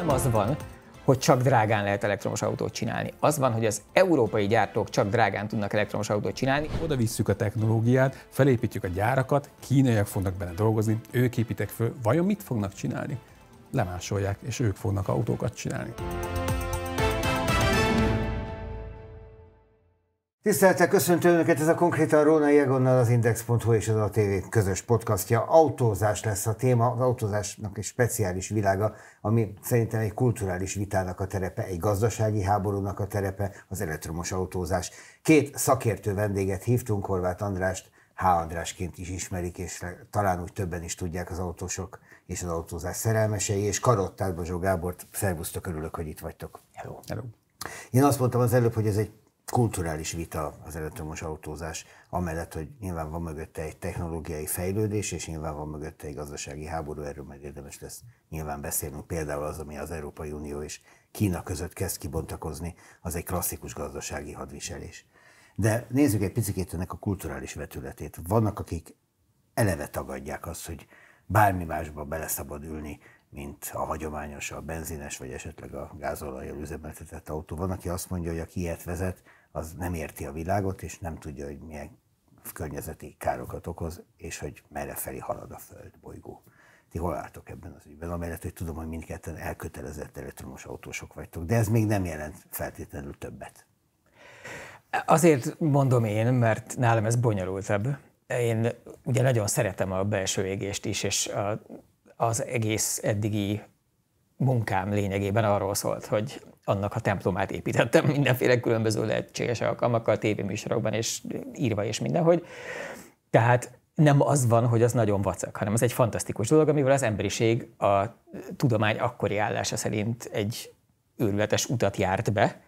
Nem az van, hogy csak drágán lehet elektromos autót csinálni. Az van, hogy az európai gyártók csak drágán tudnak elektromos autót csinálni. Oda visszük a technológiát, felépítjük a gyárakat, kínaiak fognak benne dolgozni, ők építek föl. Vajon mit fognak csinálni? Lemásolják, és ők fognak autókat csinálni. Tiszteltel köszöntöm Önöket, ez a konkrétan Róna Egonnal az Index.hu és az ATV közös podcastja. Autózás lesz a téma, az autózásnak egy speciális világa, ami szerintem egy kulturális vitának a terepe, egy gazdasági háborúnak a terepe, az elektromos autózás. Két szakértő vendéget hívtunk, Horváth Andrást, H. Andrásként is ismerik, és talán úgy többen is tudják az autósok és az autózás szerelmesei, és Karottát Bozsó Gábort, szervusztok, örülök, hogy itt vagytok. Hello. Hello. Én azt mondtam az előbb, hogy ez egy kulturális vita az elektromos autózás, amellett, hogy nyilván van mögötte egy technológiai fejlődés, és nyilván van mögötte egy gazdasági háború, erről majd érdemes lesz nyilván beszélnünk. Például az, ami az Európai Unió és Kína között kezd kibontakozni, az egy klasszikus gazdasági hadviselés. De nézzük egy picit ennek a kulturális vetületét. Vannak, akik eleve tagadják azt, hogy bármi másba beleszabad ülni, mint a hagyományos, a benzines, vagy esetleg a gázolajjal üzemeltetett autó. Van, aki azt mondja, hogy aki ilyet vezet, az nem érti a világot, és nem tudja, hogy milyen környezeti károkat okoz, és hogy merre felé halad a Föld bolygó. Ti hol álltok ebben az ügyben? Amellett, hogy tudom, hogy mindketten elkötelezett elektromos autósok vagytok, de ez még nem jelent feltétlenül többet. Azért mondom én, mert nálam ez bonyolultabb. Én ugye nagyon szeretem a belső égést is, és a, az egész eddigi munkám lényegében arról szólt, hogy annak a templomát építettem mindenféle különböző lehetséges alkalmakkal, tévéműsorokban és írva és mindenhogy. Tehát nem az van, hogy az nagyon vacak, hanem az egy fantasztikus dolog, amivel az emberiség a tudomány akkori állása szerint egy őrületes utat járt be,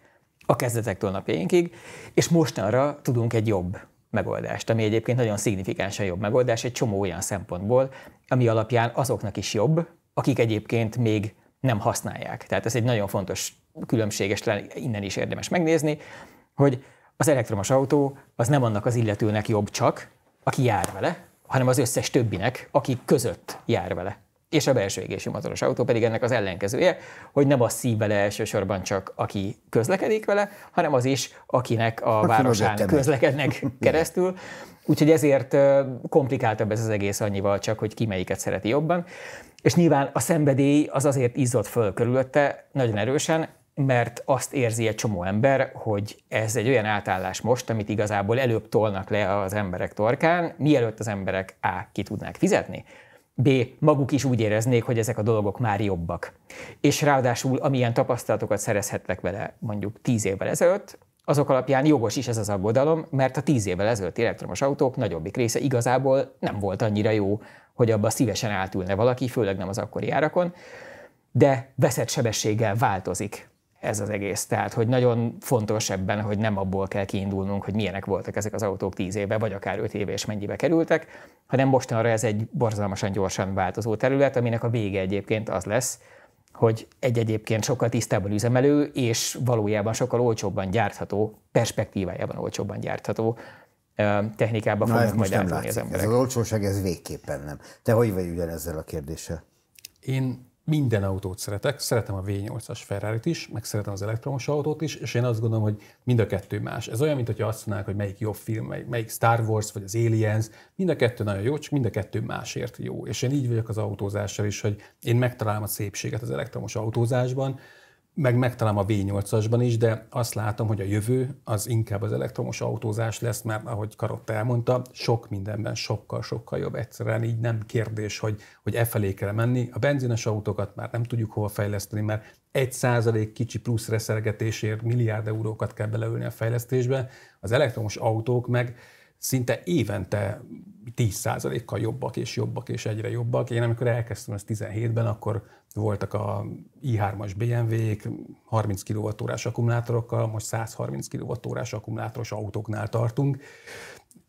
a kezdetektől napjainkig, és mostanra tudunk egy jobb megoldást, ami egyébként nagyon szignifikánsan jobb megoldás egy csomó olyan szempontból, ami alapján azoknak is jobb, akik egyébként még nem használják. Tehát ez egy nagyon fontos különbséges, talán innen is érdemes megnézni, hogy az elektromos autó az nem annak az illetőnek jobb csak, aki jár vele, hanem az összes többinek, aki között jár vele. És a belső égési motoros autó pedig ennek az ellenkezője, hogy nem az szív bele elsősorban csak, aki közlekedik vele, hanem az is, akinek a Aki városán közlekednek keresztül. Úgyhogy ezért komplikáltabb ez az egész annyival csak, hogy ki melyiket szereti jobban. És nyilván a szenvedély az azért izzott föl körülötte nagyon erősen, mert azt érzi egy csomó ember, hogy ez egy olyan átállás most, amit igazából előbb tolnak le az emberek torkán, mielőtt az emberek A. ki tudnák fizetni, B. maguk is úgy éreznék, hogy ezek a dolgok már jobbak. És ráadásul, amilyen tapasztalatokat szerezhettek vele mondjuk tíz évvel ezelőtt, azok alapján jogos is ez az aggodalom, mert a tíz évvel ezelőtti elektromos autók nagyobbik része igazából nem volt annyira jó, hogy abba szívesen átülne valaki, főleg nem az akkori árakon, de veszett sebességgel változik ez az egész. Tehát, hogy nagyon fontos ebben, hogy nem abból kell kiindulnunk, hogy milyenek voltak ezek az autók tíz éve, vagy akár öt éve és mennyibe kerültek, hanem mostanra ez egy borzalmasan gyorsan változó terület, aminek a vége egyébként az lesz, hogy egy egyébként sokkal tisztában üzemelő, és valójában sokkal olcsóbban gyártható, perspektívájában olcsóbban gyártható technikában Na, fognak majd nem az emberek. Ez az olcsóság, ez végképpen nem. Te hogy vagy ugyanezzel a kérdéssel? Én minden autót szeretek, szeretem a V8-as ferrari is, meg szeretem az elektromos autót is, és én azt gondolom, hogy mind a kettő más. Ez olyan, mintha azt mondanák, hogy melyik jobb film, mely, melyik Star Wars, vagy az Aliens, mind a kettő nagyon jó, csak mind a kettő másért jó. És én így vagyok az autózással is, hogy én megtalálom a szépséget az elektromos autózásban, meg megtalálom a V8-asban is, de azt látom, hogy a jövő az inkább az elektromos autózás lesz, mert ahogy Karotta elmondta, sok mindenben sokkal-sokkal jobb. Egyszerűen így nem kérdés, hogy, hogy e felé kell menni. A benzines autókat már nem tudjuk hova fejleszteni, mert egy százalék kicsi plusz reszelgetésért milliárd eurókat kell beleölni a fejlesztésbe. Az elektromos autók meg szinte évente 10%-kal jobbak és jobbak és egyre jobbak. Én amikor elkezdtem ezt 17-ben, akkor voltak a i3-as BMW-k 30 kWh-s akkumulátorokkal, most 130 kWh-s akkumulátoros autóknál tartunk.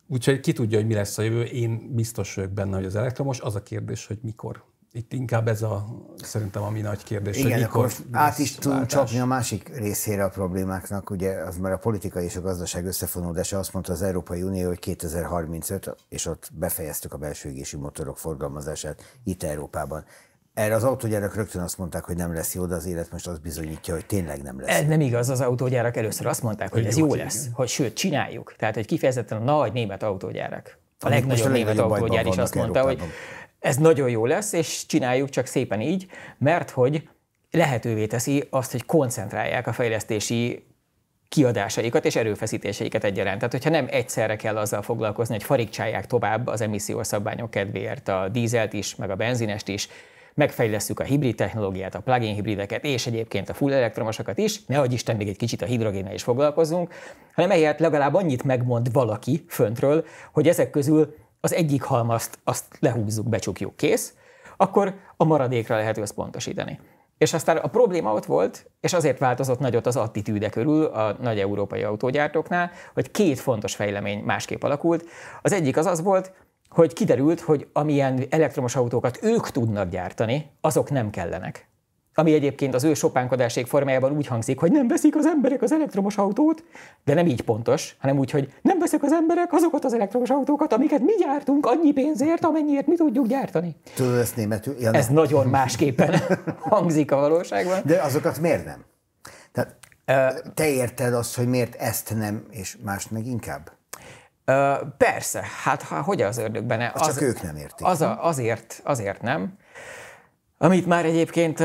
Úgyhogy ki tudja, hogy mi lesz a jövő, én biztos vagyok benne, hogy az elektromos, az a kérdés, hogy mikor itt inkább ez a, szerintem a mi nagy kérdés, Igen, hogy akkor át is tudunk váltás. csapni a másik részére a problémáknak, ugye az már a politika és a gazdaság összefonódása, azt mondta az Európai Unió, hogy 2035, és ott befejeztük a belső égési motorok forgalmazását itt Európában. Erre az autógyárak rögtön azt mondták, hogy nem lesz jó, de az élet most azt bizonyítja, hogy tényleg nem lesz. Ez nem igaz, az autógyárak először azt mondták, hogy, hogy ez jó, jó lesz, igen. hogy sőt, csináljuk. Tehát, hogy kifejezetten a nagy német autógyárak a legnagyobb német autógyár is azt mondta, Európában. hogy ez nagyon jó lesz, és csináljuk csak szépen így, mert hogy lehetővé teszi azt, hogy koncentrálják a fejlesztési kiadásaikat és erőfeszítéseiket egyaránt. Tehát, hogyha nem egyszerre kell azzal foglalkozni, hogy farigcsálják tovább az emissziós szabványok kedvéért a dízelt is, meg a benzinest is, megfejlesztjük a hibrid technológiát, a plug-in hibrideket, és egyébként a full elektromosokat is, nehogy Isten még egy kicsit a hidrogénnel is foglalkozzunk, hanem ehelyett legalább annyit megmond valaki föntről, hogy ezek közül az egyik halmazt azt lehúzzuk, becsukjuk, kész, akkor a maradékra lehet összpontosítani. És aztán a probléma ott volt, és azért változott nagyot az attitűde körül a nagy európai autógyártóknál, hogy két fontos fejlemény másképp alakult. Az egyik az az volt, hogy kiderült, hogy amilyen elektromos autókat ők tudnak gyártani, azok nem kellenek ami egyébként az ő sopánkodásék formájában úgy hangzik, hogy nem veszik az emberek az elektromos autót, de nem így pontos, hanem úgy, hogy nem veszik az emberek azokat az elektromos autókat, amiket mi gyártunk annyi pénzért, amennyiért mi tudjuk gyártani. Tudod, ezt németül? Ja, Ez nagyon másképpen hangzik a valóságban. De azokat miért nem? Tehát te érted azt, hogy miért ezt nem, és mást meg inkább? persze, hát ha, hogy az ördögben? Az, csak ők nem értik. Az a, azért, azért nem, amit már egyébként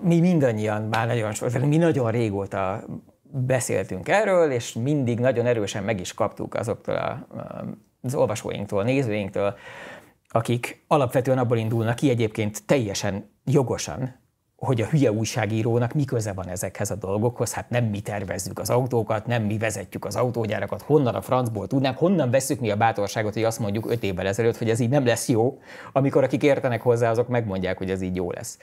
mi mindannyian már nagyon, mi nagyon régóta beszéltünk erről, és mindig nagyon erősen meg is kaptuk azoktól a, az olvasóinktól, nézőinktől, akik alapvetően abból indulnak ki egyébként teljesen jogosan, hogy a hülye újságírónak mi köze van ezekhez a dolgokhoz, hát nem mi tervezzük az autókat, nem mi vezetjük az autógyárakat, honnan a francból tudnánk, honnan veszük mi a bátorságot, hogy azt mondjuk öt évvel ezelőtt, hogy ez így nem lesz jó, amikor akik értenek hozzá, azok megmondják, hogy ez így jó lesz.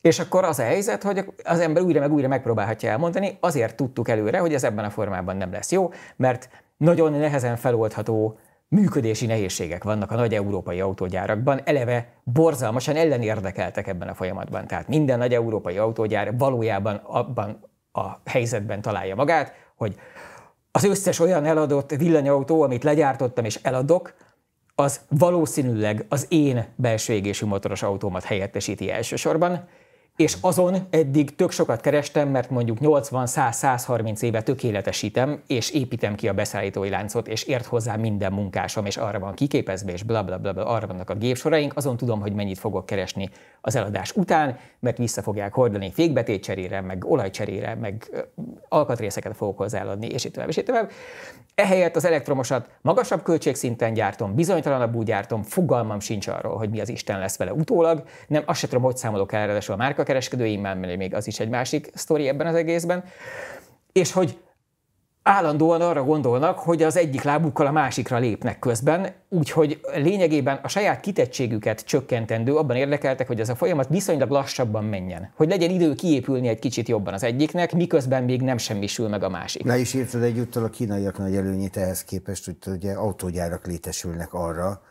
És akkor az a helyzet, hogy az ember újra meg újra megpróbálhatja elmondani, azért tudtuk előre, hogy ez ebben a formában nem lesz jó, mert nagyon nehezen feloldható működési nehézségek vannak a nagy európai autógyárakban, eleve borzalmasan ellenérdekeltek ebben a folyamatban. Tehát minden nagy európai autógyár valójában abban a helyzetben találja magát, hogy az összes olyan eladott villanyautó, amit legyártottam és eladok, az valószínűleg az én belső égésű motoros autómat helyettesíti elsősorban, és azon eddig tök sokat kerestem, mert mondjuk 80-100-130 éve tökéletesítem, és építem ki a beszállítói láncot, és ért hozzá minden munkásom, és arra van kiképezve, és bla bla bla, bla arra vannak a gépsoraink, azon tudom, hogy mennyit fogok keresni az eladás után, mert vissza fogják hordani fékbetét cserére, meg olajcserére, meg alkatrészeket fogok hozzáadni, eladni, és így tovább, és így tovább. Ehelyett az elektromosat magasabb költségszinten gyártom, bizonytalanabbul gyártom, fogalmam sincs arról, hogy mi az Isten lesz vele utólag, nem azt sem tudom, hogy számolok el a márka kereskedő immán még az is egy másik sztori ebben az egészben, és hogy állandóan arra gondolnak, hogy az egyik lábukkal a másikra lépnek közben, úgyhogy lényegében a saját kitettségüket csökkentendő, abban érdekeltek, hogy ez a folyamat viszonylag lassabban menjen. Hogy legyen idő kiépülni egy kicsit jobban az egyiknek, miközben még nem semmisül meg a másik. Le is írtad egyúttal a kínaiak nagy előnyét ehhez képest, hogy ugye autógyárak létesülnek arra,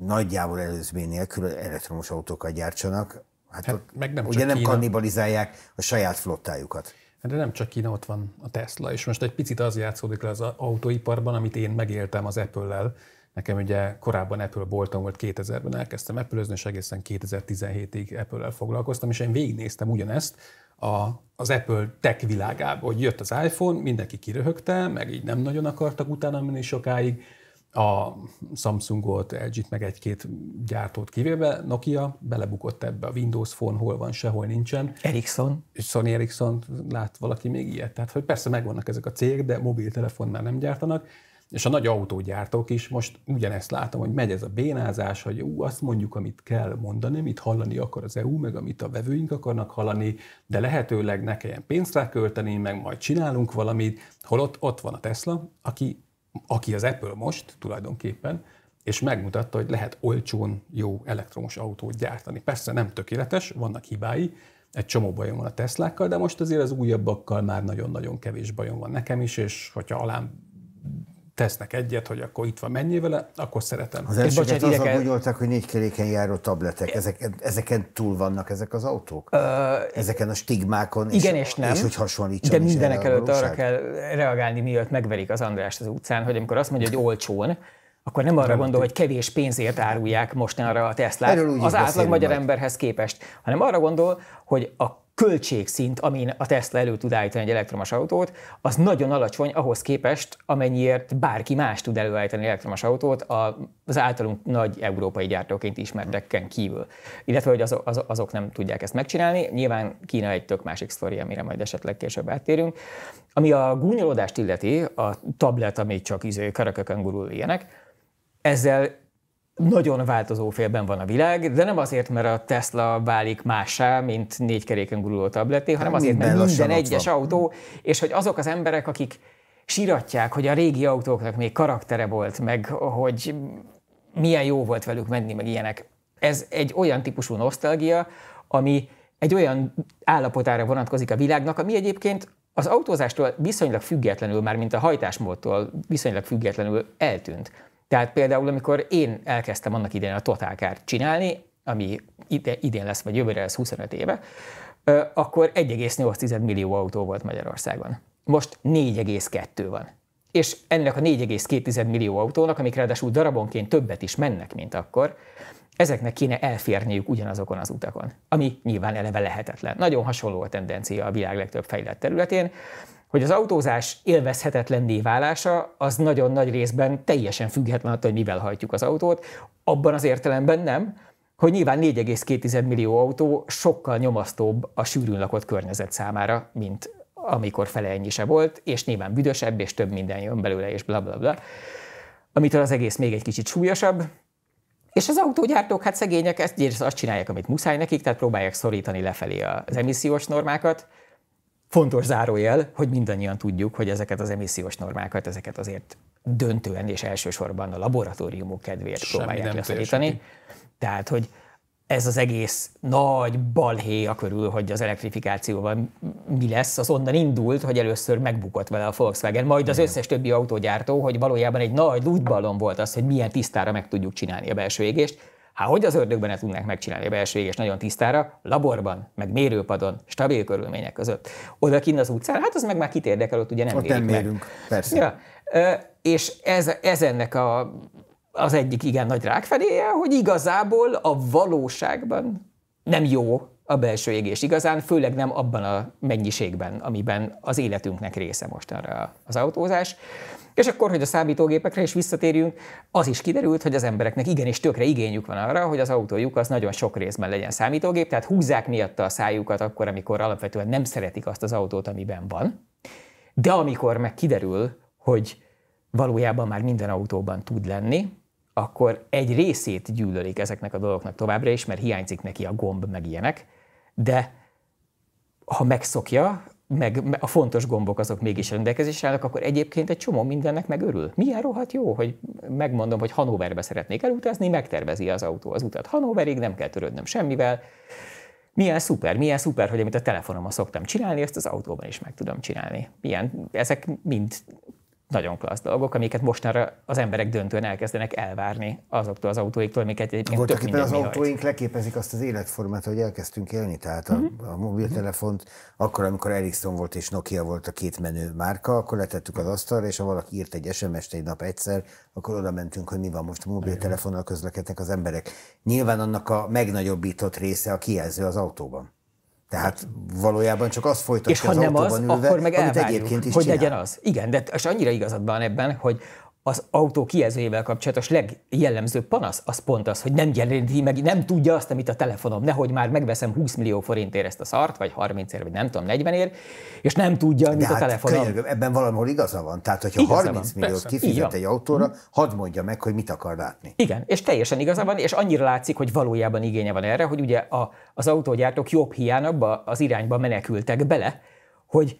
nagyjából előzmény nélkül elektromos autókat gyártsanak, Hát, hát meg nem ugye csak nem Kína. kannibalizálják a saját flottájukat. Hát de nem csak Kína, ott van a Tesla, és most egy picit az játszódik le az autóiparban, amit én megéltem az Apple-lel. Nekem ugye korábban Apple boltom volt 2000-ben, elkezdtem apple és egészen 2017-ig Apple-lel foglalkoztam, és én végignéztem ugyanezt a, az Apple tech világába, hogy jött az iPhone, mindenki kiröhögte, meg így nem nagyon akartak utána menni sokáig, a Samsungot, LG-t, meg egy-két gyártót kivéve, Nokia belebukott ebbe a Windows Phone, hol van, sehol nincsen. Ericsson. És Sony Ericsson, lát valaki még ilyet. Tehát, hogy persze megvannak ezek a cégek, de mobiltelefon már nem gyártanak. És a nagy autógyártók is most ugyanezt látom, hogy megy ez a bénázás, hogy ú, azt mondjuk, amit kell mondani, amit hallani akar az EU, meg amit a vevőink akarnak hallani, de lehetőleg ne kelljen pénzt rákölteni, meg majd csinálunk valamit, holott ott van a Tesla, aki aki az Apple most tulajdonképpen, és megmutatta, hogy lehet olcsón jó elektromos autót gyártani. Persze nem tökéletes, vannak hibái, egy csomó bajom van a Teslákkal, de most azért az újabbakkal már nagyon-nagyon kevés bajom van nekem is, és hogyha alám tesznek egyet, hogy akkor itt van mennyi vele, akkor szeretem. Az elsőket bocsánat, azzal idegen... gúnyolták, hogy négy keréken járó tabletek. Ezek, ezeken túl vannak ezek az autók? Ö, ezeken a stigmákon? Igen és, és nem. És hogy hasonlítson De mindenek előtt arra kell reagálni, mielőtt megverik az András az utcán, hogy amikor azt mondja, hogy olcsón, akkor nem arra gondol, hogy kevés pénzért árulják mostanra a Teslát az átlag magyar emberhez képest, hanem arra gondol, hogy a költségszint, amin a Tesla elő tud állítani egy elektromos autót, az nagyon alacsony ahhoz képest, amennyiért bárki más tud előállítani elektromos autót az általunk nagy európai gyártóként ismertekken kívül. Illetve, hogy azok nem tudják ezt megcsinálni. Nyilván Kína egy tök másik sztori, amire majd esetleg később áttérünk. Ami a gúnyolódást illeti, a tablet, amit csak izé, karakökön gurul ilyenek, ezzel nagyon változó félben van a világ, de nem azért, mert a Tesla válik mássá, mint négy keréken guruló tableté, hanem hát azért, mert minden egyes autó, és hogy azok az emberek, akik síratják, hogy a régi autóknak még karaktere volt, meg hogy milyen jó volt velük menni, meg ilyenek. Ez egy olyan típusú nosztalgia, ami egy olyan állapotára vonatkozik a világnak, ami egyébként az autózástól viszonylag függetlenül, már mint a hajtásmódtól viszonylag függetlenül eltűnt. Tehát például, amikor én elkezdtem annak idején a Totálkárt csinálni, ami ide, idén lesz, vagy jövőre lesz 25 éve, akkor 1,8 millió autó volt Magyarországon. Most 4,2 van. És ennek a 4,2 millió autónak, amik ráadásul darabonként többet is mennek, mint akkor, ezeknek kéne elférniük ugyanazokon az utakon, ami nyilván eleve lehetetlen. Nagyon hasonló a tendencia a világ legtöbb fejlett területén hogy az autózás élvezhetetlenné válása az nagyon nagy részben teljesen független attól, hogy mivel hajtjuk az autót, abban az értelemben nem, hogy nyilván 4,2 millió autó sokkal nyomasztóbb a sűrűn lakott környezet számára, mint amikor fele ennyi se volt, és nyilván büdösebb, és több minden jön belőle, és bla bla bla. Amitől az egész még egy kicsit súlyosabb. És az autógyártók, hát szegények, ezt azt csinálják, amit muszáj nekik, tehát próbálják szorítani lefelé az emissziós normákat, Fontos zárójel, hogy mindannyian tudjuk, hogy ezeket az emissziós normákat, ezeket azért döntően és elsősorban a laboratóriumok kedvéért Semmi próbálják leszorítani. Tehát, hogy ez az egész nagy balhé a körül, hogy az elektrifikációban mi lesz, az onnan indult, hogy először megbukott vele a Volkswagen, majd az összes többi autógyártó, hogy valójában egy nagy útballon volt az, hogy milyen tisztára meg tudjuk csinálni a belső égést, Hát hogy az ördögben ezt tudnánk megcsinálni a belső égés nagyon tisztára, laborban, meg mérőpadon, stabil körülmények között. Oda kint az utcán, hát az meg már kit érdekel, ott ugye nem ott nem mérünk, meg. persze. Ja, és ez, ez ennek a, az egyik igen nagy rákfedéje, hogy igazából a valóságban nem jó a belső égés igazán, főleg nem abban a mennyiségben, amiben az életünknek része mostanra az autózás. És akkor, hogy a számítógépekre is visszatérjünk, az is kiderült, hogy az embereknek igenis tökre igényük van arra, hogy az autójuk az nagyon sok részben legyen számítógép, tehát húzzák miatta a szájukat akkor, amikor alapvetően nem szeretik azt az autót, amiben van. De amikor meg kiderül, hogy valójában már minden autóban tud lenni, akkor egy részét gyűlölik ezeknek a dolgoknak továbbra is, mert hiányzik neki a gomb, meg ilyenek, de ha megszokja, meg a fontos gombok azok mégis rendelkezésre állnak, akkor egyébként egy csomó mindennek megörül. Milyen rohadt jó, hogy megmondom, hogy Hanoverbe szeretnék elutazni, megtervezi az autó az utat Hanoverig, nem kell törődnöm semmivel. Milyen szuper, milyen szuper, hogy amit a telefonomon szoktam csinálni, ezt az autóban is meg tudom csinálni. Milyen, ezek mind nagyon klassz dolgok, amiket mostanra az emberek döntően elkezdenek elvárni azoktól az autóiktól, amiket egyébként Voltak tök minden az autóink leképezik azt az életformát, hogy elkezdtünk élni, tehát a, mm-hmm. a mobiltelefont, akkor, amikor Ericsson volt és Nokia volt a két menő márka, akkor letettük az asztalra, és ha valaki írt egy SMS-t egy nap egyszer, akkor oda mentünk, hogy mi van most a mobiltelefonnal közlekednek az emberek. Nyilván annak a megnagyobbított része a kijelző az autóban. Tehát valójában csak az folytatja és ha az nem az, ülve, akkor meg elvárjuk, egyébként is hogy csinál. legyen az. Igen, de és annyira igazad van ebben, hogy az autó kijelzőjével kapcsolatos legjellemzőbb panasz az pont az, hogy nem jeleníti meg, nem tudja azt, amit a telefonom, nehogy már megveszem 20 millió forintért ezt a szart, vagy 30 ér, vagy nem tudom, 40 ér, és nem tudja, amit hát a telefonom. Könyörgöm, ebben valamhol igaza van. Tehát, hogyha igaza 30 van, milliót persze, kifizet egy autóra, hadd mondja meg, hogy mit akar látni. Igen, és teljesen igaza van, és annyira látszik, hogy valójában igénye van erre, hogy ugye a, az autógyártók jobb hiány abba az irányba menekültek bele, hogy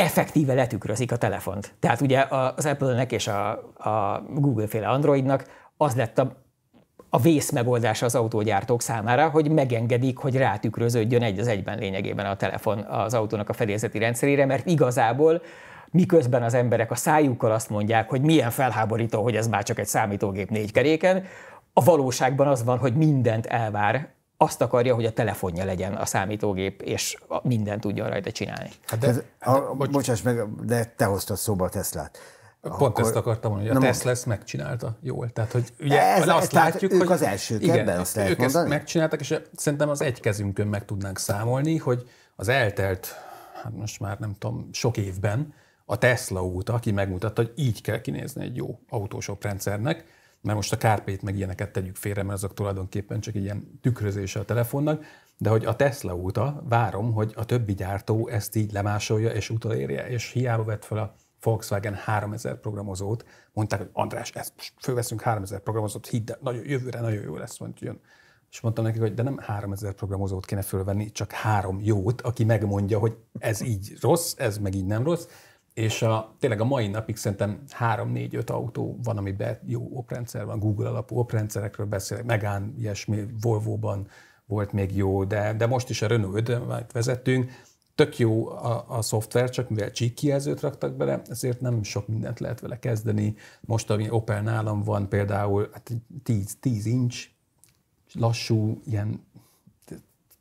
effektíve letükrözik a telefont. Tehát ugye az Apple-nek és a, a Google-féle Androidnak az lett a, a vész megoldása az autógyártók számára, hogy megengedik, hogy rátükröződjön egy az egyben lényegében a telefon az autónak a fedélzeti rendszerére, mert igazából miközben az emberek a szájukkal azt mondják, hogy milyen felháborító, hogy ez már csak egy számítógép négy keréken, a valóságban az van, hogy mindent elvár azt akarja, hogy a telefonja legyen a számítógép, és mindent tudjon rajta csinálni. Hát de, Ez, a, hát, bocs. Bocsáss meg, de te hoztad szóba a Teslát. Pont akkor... ezt akartam mondani, hogy a Tesla ezt megcsinálta jól. Tehát, hogy ugye ez, azt tehát látjuk, ők hogy... az első igen, ebben, azt lehet ők mondani? ezt megcsináltak, és szerintem az egy kezünkön meg tudnánk számolni, hogy az eltelt, hát most már nem tudom, sok évben a Tesla óta, aki megmutatta, hogy így kell kinézni egy jó autósok rendszernek, mert most a kárpét meg ilyeneket tegyük félre, mert azok tulajdonképpen csak ilyen tükrözése a telefonnak, de hogy a Tesla óta várom, hogy a többi gyártó ezt így lemásolja és utolérje, és hiába vett fel a Volkswagen 3000 programozót, mondták, hogy András, ezt fölveszünk 3000 programozót, hidd de nagyon, jövőre nagyon jó lesz, mondjuk jön. És mondtam nekik, hogy de nem 3000 programozót kéne fölvenni, csak három jót, aki megmondja, hogy ez így rossz, ez meg így nem rossz, és a, tényleg a mai napig szerintem 3-4-5 autó van, amiben jó oprendszer van, Google alapú oprendszerekről beszélek, Megán, ilyesmi, Volvo-ban volt még jó, de, de most is a Renault 5 vezettünk, tök jó a, a szoftver, csak mivel csík kijelzőt raktak bele, ezért nem sok mindent lehet vele kezdeni. Most, ami Opel nálam van, például hát 10, 10 incs, lassú, ilyen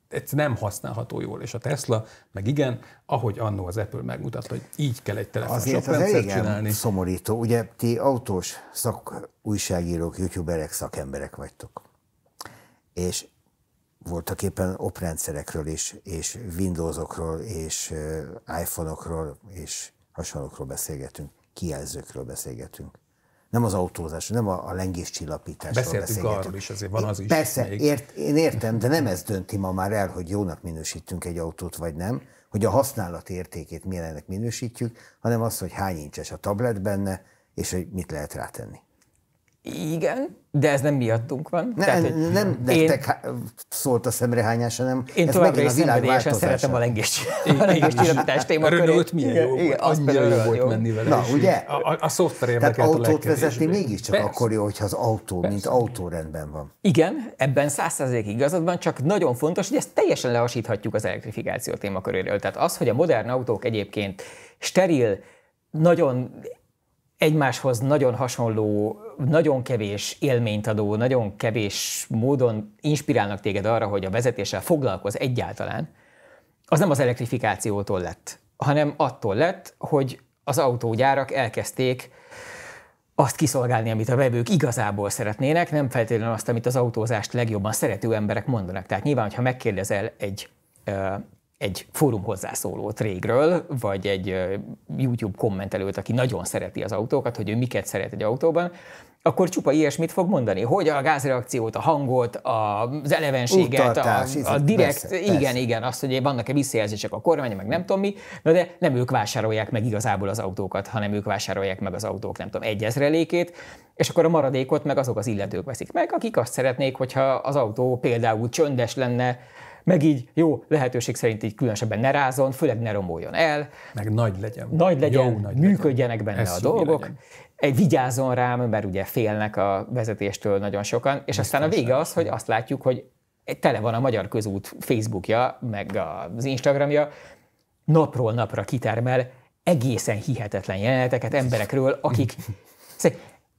ez nem használható jól. És a Tesla, meg igen, ahogy annó az Apple megmutatta, hogy így kell egy telefon Azért az elég csinálni. szomorító. Ugye ti autós szak, újságírók, youtuberek, szakemberek vagytok. És voltak éppen oprendszerekről is, és Windowsokról, és iPhone-okról, és hasonlókról beszélgetünk, kijelzőkről beszélgetünk nem az autózás, nem a, a lengés csillapításról beszéltünk. arról is, azért van az is. Persze, még. Ért, én értem, de nem ez dönti ma már el, hogy jónak minősítünk egy autót, vagy nem, hogy a használat értékét milyennek minősítjük, hanem az, hogy hány incses a tablet benne, és hogy mit lehet rátenni. Igen, de ez nem miattunk van. Ne, Tehát, nem, nem nektek én, há- szólt a szemrehányás, hanem én ez továbbra is szenvedélyesen szeretem a lengés csillapítás témakörét. illatás hogy milyen igen, jó igen, volt, annyira jó volt jó. menni vele. Na, ugye? A, a, szoftver érdekelt Tehát autót a vezetni mégiscsak persze. akkor jó, hogyha az autó, persze. mint autó rendben van. Igen, ebben százszerzék igazad van, csak nagyon fontos, hogy ezt teljesen lehasíthatjuk az elektrifikáció témaköréről. Tehát az, hogy a modern autók egyébként steril, nagyon egymáshoz nagyon hasonló nagyon kevés élményt adó, nagyon kevés módon inspirálnak téged arra, hogy a vezetéssel foglalkoz egyáltalán, az nem az elektrifikációtól lett, hanem attól lett, hogy az autógyárak elkezdték azt kiszolgálni, amit a vevők igazából szeretnének, nem feltétlenül azt, amit az autózást legjobban szerető emberek mondanak. Tehát nyilván, ha megkérdezel egy egy fórum hozzászólót régről, vagy egy YouTube kommentelőt, aki nagyon szereti az autókat, hogy ő miket szeret egy autóban, akkor csupa ilyesmit fog mondani, hogy a gázreakciót, a hangot, az elevenséget, a, a direkt, persze, igen, persze. igen, azt, hogy vannak-e visszajelzések a kormány, meg nem tudom mi, na de nem ők vásárolják meg igazából az autókat, hanem ők vásárolják meg az autók, nem tudom, egyezrelékét, és akkor a maradékot meg azok az illetők veszik meg, akik azt szeretnék, hogyha az autó például csöndes lenne, meg így jó, lehetőség szerint így különösebben ne rázon, főleg ne romoljon el. Meg nagy legyen. Nagy legyen, jó, nagy működjenek legyen. benne Ez a dolgok. egy vigyázon rám, mert ugye félnek a vezetéstől nagyon sokan, és aztán a vége az, hogy azt látjuk, hogy tele van a Magyar Közút Facebookja, meg az Instagramja, napról napra kitermel egészen hihetetlen jeleneteket emberekről, akik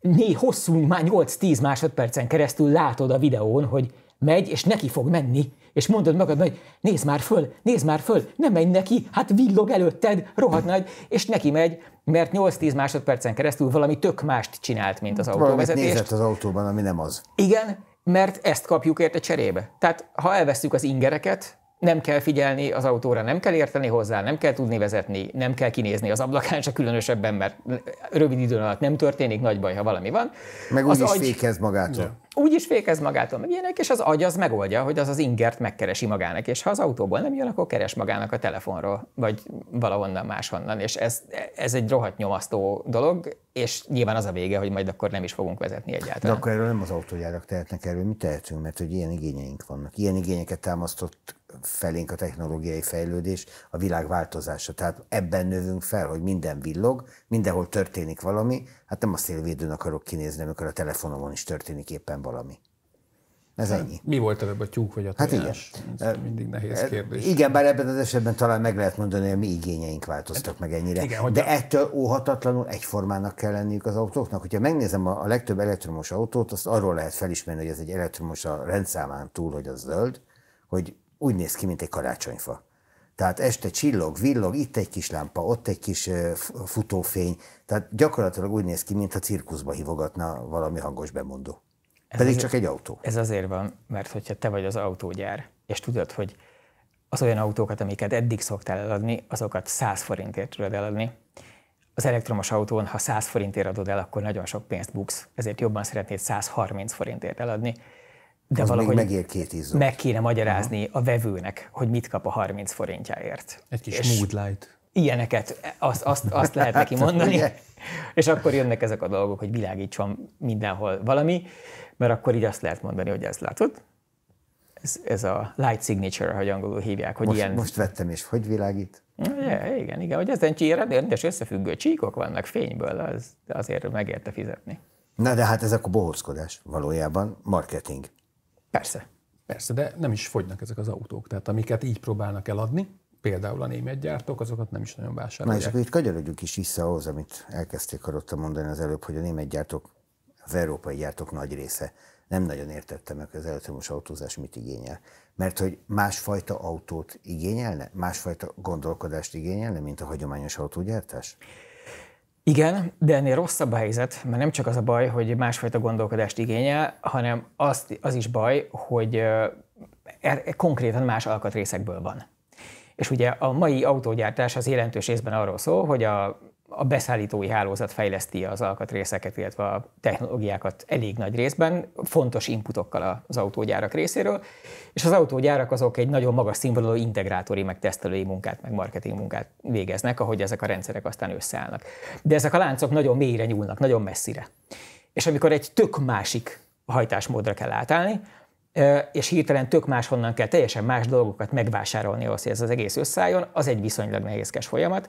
né hosszú, már 8-10 másodpercen keresztül látod a videón, hogy megy, és neki fog menni. És mondod magad, hogy nézd már föl, nézd már föl, nem menj neki, hát villog előtted, rohadt nagy, és neki megy, mert 8-10 másodpercen keresztül valami tök mást csinált, mint az autóvezetést. Valamit nézett az autóban, ami nem az. Igen, mert ezt kapjuk érte cserébe. Tehát ha elvesztük az ingereket, nem kell figyelni az autóra, nem kell érteni hozzá, nem kell tudni vezetni, nem kell kinézni az ablakán, csak különösebben, mert rövid idő alatt nem történik nagy baj, ha valami van. Meg úgy az is agy... fékez magától. Ja. Úgy is fékez magától, meg ilyenek, és az agy az megoldja, hogy az az ingert megkeresi magának, és ha az autóból nem jön, akkor keres magának a telefonról, vagy valahonnan máshonnan, és ez, ez egy rohadt nyomasztó dolog, és nyilván az a vége, hogy majd akkor nem is fogunk vezetni egyáltalán. De akkor erről nem az autójárak tehetnek erről, mi tehetünk, mert hogy ilyen igényeink vannak. Ilyen igényeket támasztott felénk a technológiai fejlődés, a világ változása. Tehát ebben növünk fel, hogy minden villog, mindenhol történik valami, hát nem a szélvédőn akarok kinézni, amikor a telefonomon is történik éppen valami. Ez ennyi. Mi volt előbb a tyúk vagy a tojás? Hát igen. Ez mindig nehéz kérdés. Igen, bár ebben az esetben talán meg lehet mondani, hogy a mi igényeink változtak meg ennyire. Igen, De a... ettől óhatatlanul egyformának kell lenniük az autóknak. Hogyha megnézem a, a legtöbb elektromos autót, azt arról lehet felismerni, hogy ez egy elektromos a rendszámán túl, hogy az zöld, hogy úgy néz ki, mint egy karácsonyfa. Tehát este csillog, villog, itt egy kis lámpa, ott egy kis futófény. Tehát gyakorlatilag úgy néz ki, mintha cirkuszba hívogatna valami hangos bemondó. Ez Pedig azért, csak egy autó. Ez azért van, mert hogyha te vagy az autógyár, és tudod, hogy az olyan autókat, amiket eddig szoktál eladni, azokat 100 forintért tudod eladni. Az elektromos autón, ha 100 forintért adod el, akkor nagyon sok pénzt buksz, ezért jobban szeretnéd 130 forintért eladni, de az valahogy megér két Meg kéne magyarázni a vevőnek, hogy mit kap a 30 forintjáért. Egy kis és light Ilyeneket, azt, azt, azt lehet neki hát, mondani. és akkor jönnek ezek a dolgok, hogy világítson mindenhol valami, mert akkor így azt lehet mondani, hogy ezt látod, ez, ez a light signature, ahogy angolul hívják. Hogy most, ilyen... most vettem, és hogy világít? Ja, igen, igen, hogy ezen csíra, rendes összefüggő csíkok vannak fényből, az, azért megérte fizetni. Na de hát ez akkor bohózkodás valójában, marketing. Persze, persze, de nem is fogynak ezek az autók. Tehát amiket így próbálnak eladni, például a német gyártók, azokat nem is nagyon vásárolják. Na és akkor itt kagyarodjunk is vissza ahhoz, amit elkezdték arra mondani az előbb, hogy a német gyártók, az európai gyártók nagy része nem nagyon értette meg, hogy az elektromos autózás mit igényel. Mert hogy másfajta autót igényelne, másfajta gondolkodást igényelne, mint a hagyományos autógyártás? Igen, de ennél rosszabb a helyzet, mert nem csak az a baj, hogy másfajta gondolkodást igényel, hanem az, az is baj, hogy e, e, konkrétan más alkatrészekből van. És ugye a mai autógyártás az jelentős részben arról szól, hogy a a beszállítói hálózat fejleszti az alkatrészeket, illetve a technológiákat elég nagy részben, fontos inputokkal az autógyárak részéről, és az autógyárak azok egy nagyon magas színvonalú integrátori, meg tesztelői munkát, meg marketing munkát végeznek, ahogy ezek a rendszerek aztán összeállnak. De ezek a láncok nagyon mélyre nyúlnak, nagyon messzire. És amikor egy tök másik hajtásmódra kell átállni, és hirtelen tök máshonnan kell teljesen más dolgokat megvásárolni ahhoz, hogy ez az egész összeálljon, az egy viszonylag nehézkes folyamat,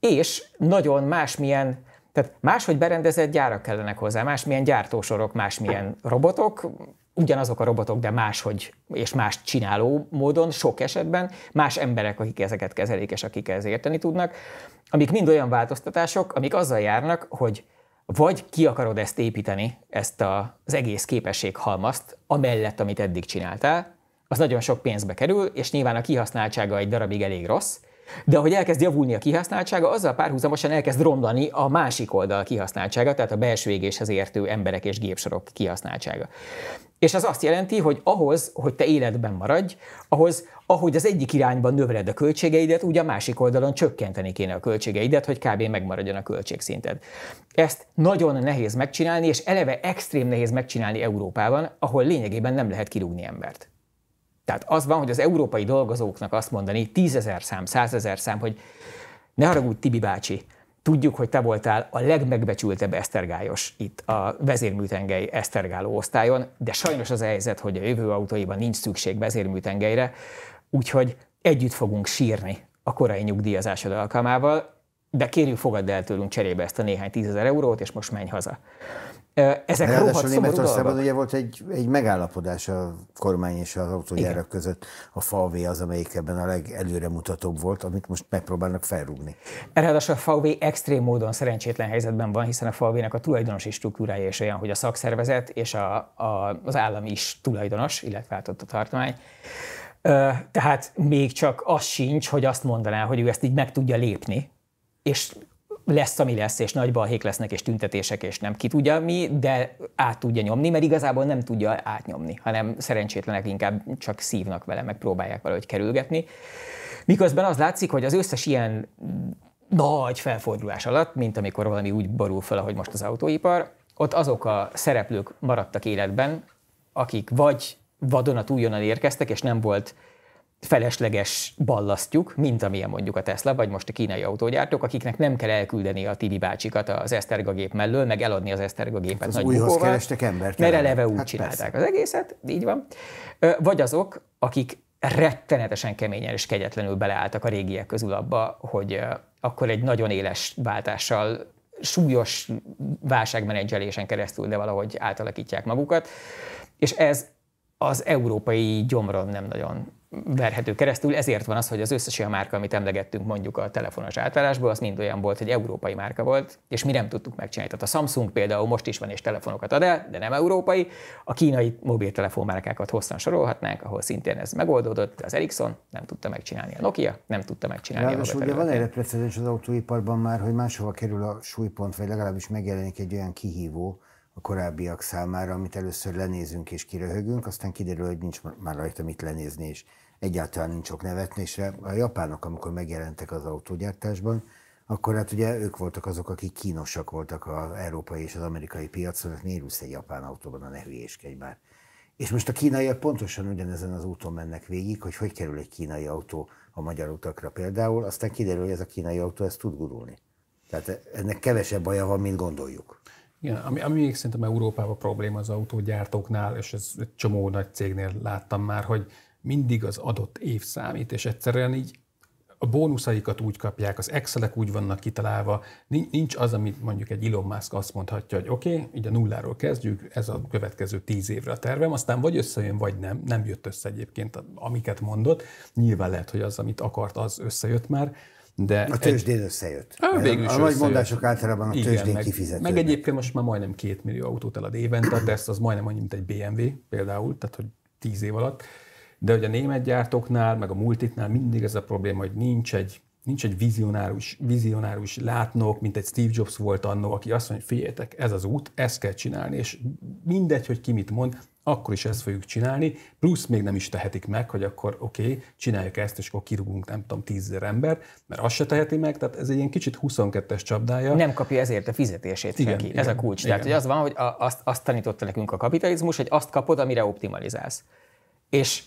és nagyon másmilyen tehát máshogy berendezett gyárak kellenek hozzá, másmilyen gyártósorok, másmilyen robotok, ugyanazok a robotok, de máshogy és más csináló módon, sok esetben más emberek, akik ezeket kezelik és akik ezért érteni tudnak, amik mind olyan változtatások, amik azzal járnak, hogy vagy ki akarod ezt építeni, ezt a, az egész képességhalmazt, amellett, amit eddig csináltál, az nagyon sok pénzbe kerül, és nyilván a kihasználtsága egy darabig elég rossz, de ahogy elkezd javulni a kihasználtsága, azzal párhuzamosan elkezd romlani a másik oldal kihasználtsága, tehát a belső égéshez értő emberek és gépsorok kihasználtsága. És ez azt jelenti, hogy ahhoz, hogy te életben maradj, ahhoz, ahogy az egyik irányban növeled a költségeidet, úgy a másik oldalon csökkenteni kéne a költségeidet, hogy kb. megmaradjon a költségszinted. Ezt nagyon nehéz megcsinálni, és eleve extrém nehéz megcsinálni Európában, ahol lényegében nem lehet kirúgni embert. Tehát az van, hogy az európai dolgozóknak azt mondani, tízezer szám, százezer szám, hogy ne haragudj Tibi bácsi, tudjuk, hogy te voltál a legmegbecsültebb esztergályos itt a vezérműtengely esztergáló osztályon, de sajnos az a helyzet, hogy a jövő autóiban nincs szükség vezérműtengelyre, úgyhogy együtt fogunk sírni a korai nyugdíjazásod alkalmával, de kérjük, fogadd el tőlünk cserébe ezt a néhány tízezer eurót, és most menj haza. Ezek a Németországban ugye volt egy, egy megállapodás a kormány és az autógyárak Igen. között. A FAV az, amelyik ebben a legelőremutatóbb volt, amit most megpróbálnak felrúgni. Ráadásul a FAV extrém módon szerencsétlen helyzetben van, hiszen a FAV-nek a tulajdonosi struktúrája is olyan, hogy a szakszervezet és a, a, az állam is tulajdonos, illetve hát ott a tartomány. Tehát még csak az sincs, hogy azt mondaná, hogy ő ezt így meg tudja lépni, és lesz, ami lesz, és nagy balhék lesznek, és tüntetések, és nem ki tudja mi, de át tudja nyomni, mert igazából nem tudja átnyomni, hanem szerencsétlenek inkább csak szívnak vele, meg próbálják valahogy kerülgetni. Miközben az látszik, hogy az összes ilyen nagy felfordulás alatt, mint amikor valami úgy borul fel, ahogy most az autóipar, ott azok a szereplők maradtak életben, akik vagy vadonatújonnan érkeztek, és nem volt felesleges ballasztjuk, mint amilyen mondjuk a Tesla, vagy most a kínai autógyártók, akiknek nem kell elküldeni a Tibi bácsikat az gép mellől, meg eladni az gépet. hát az nagy újhoz bukóval, kerestek embert. Mert eleve úgy hát csinálták persze. az egészet, így van. Vagy azok, akik rettenetesen keményen és kegyetlenül beleálltak a régiek közül abba, hogy akkor egy nagyon éles váltással súlyos válságmenedzselésen keresztül, de valahogy átalakítják magukat. És ez az európai gyomron nem nagyon verhető keresztül. Ezért van az, hogy az összes olyan márka, amit emlegettünk mondjuk a telefonos átállásból, az mind olyan volt, hogy európai márka volt, és mi nem tudtuk megcsinálni. Tehát a Samsung például most is van és telefonokat ad el, de nem európai. A kínai mobiltelefonmárkákat hosszan sorolhatnánk, ahol szintén ez megoldódott. Az Ericsson nem tudta megcsinálni, a Nokia nem tudta megcsinálni. most ugye van erre precedens az autóiparban már, hogy máshova kerül a súlypont, vagy legalábbis megjelenik egy olyan kihívó, a korábbiak számára, amit először lenézünk és kiröhögünk, aztán kiderül, hogy nincs már rajta mit lenézni, és egyáltalán nincs ok nevetni, és a japánok, amikor megjelentek az autógyártásban, akkor hát ugye ők voltak azok, akik kínosak voltak az európai és az amerikai piacon, hát miért egy japán autóban, a nehülyéskegy már. És most a kínaiak pontosan ugyanezen az úton mennek végig, hogy hogy kerül egy kínai autó a magyar utakra például, aztán kiderül, hogy ez a kínai autó ezt tud gurulni. Tehát e-, ennek kevesebb baja van, mint gondoljuk. Igen, ami, ami még szerintem Európában probléma az autógyártóknál, és ez egy csomó nagy cégnél láttam már, hogy mindig az adott év számít, és egyszerűen így a bónuszaikat úgy kapják, az Excelek úgy vannak kitalálva, nincs az, amit mondjuk egy Elon Musk azt mondhatja, hogy oké, okay, így a nulláról kezdjük, ez a következő tíz évre a tervem, aztán vagy összejön, vagy nem, nem jött össze egyébként, amiket mondott, nyilván lehet, hogy az, amit akart, az összejött már, de a tőzsdén egy... összejött. A, a, a nagy mondások általában a Igen, tőzsdén meg, kifizetődnek. Meg egyébként most már majdnem két millió autót elad évente, de ezt az majdnem annyi, mint egy BMW például, tehát hogy tíz év alatt. De hogy a német gyártóknál, meg a multiknál mindig ez a probléma, hogy nincs egy nincs egy vizionárus, vizionárus látnok, mint egy Steve Jobs volt annó, aki azt mondja, hogy figyeljetek, ez az út, ezt kell csinálni, és mindegy, hogy ki mit mond, akkor is ezt fogjuk csinálni, plusz még nem is tehetik meg, hogy akkor oké, okay, csináljuk ezt, és akkor kirúgunk, nem tudom, tízezer ember, mert azt se teheti meg, tehát ez egy ilyen kicsit 22-es csapdája. Nem kapja ezért a fizetését igen, neki, Igen, ez a kulcs. Igen. Tehát, hogy az van, hogy azt, azt tanította nekünk a kapitalizmus, hogy azt kapod, amire optimalizálsz. És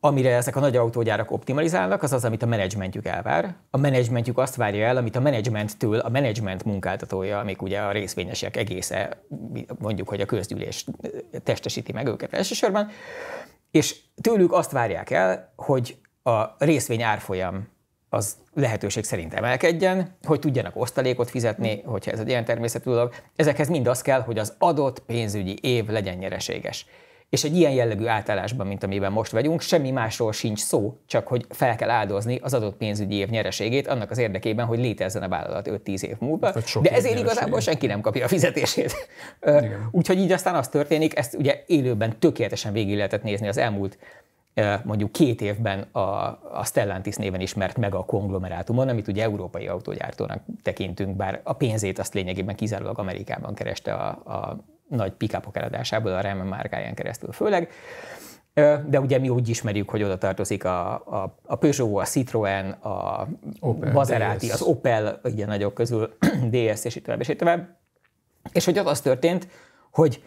amire ezek a nagy autógyárak optimalizálnak, az az, amit a menedzsmentjük elvár. A menedzsmentjük azt várja el, amit a menedzsmenttől a menedzsment munkáltatója, amik ugye a részvényesek egésze, mondjuk, hogy a közgyűlés testesíti meg őket elsősorban, és tőlük azt várják el, hogy a részvény árfolyam az lehetőség szerint emelkedjen, hogy tudjanak osztalékot fizetni, hogyha ez egy ilyen természetű dolog. Ezekhez mind az kell, hogy az adott pénzügyi év legyen nyereséges. És egy ilyen jellegű átállásban, mint amiben most vagyunk, semmi másról sincs szó, csak hogy fel kell áldozni az adott pénzügyi év nyereségét annak az érdekében, hogy létezzen a vállalat 5-10 év múlva. Hát, De ezért igazából senki nem kapja a fizetését. Úgyhogy így aztán az történik, ezt ugye élőben tökéletesen végig lehetett nézni az elmúlt mondjuk két évben a, a Stellantis néven ismert meg a konglomerátumon, amit ugye európai autógyártónak tekintünk, bár a pénzét azt lényegében kizárólag Amerikában kereste a, a nagy pikápok eladásából, a Remen márkáján keresztül főleg. De ugye mi úgy ismerjük, hogy oda tartozik a, a, a Peugeot, a Citroën, a Opel, Maserati, DS. az Opel, ugye nagyok közül, DS, és így tovább, és így tovább. És hogy ott az történt, hogy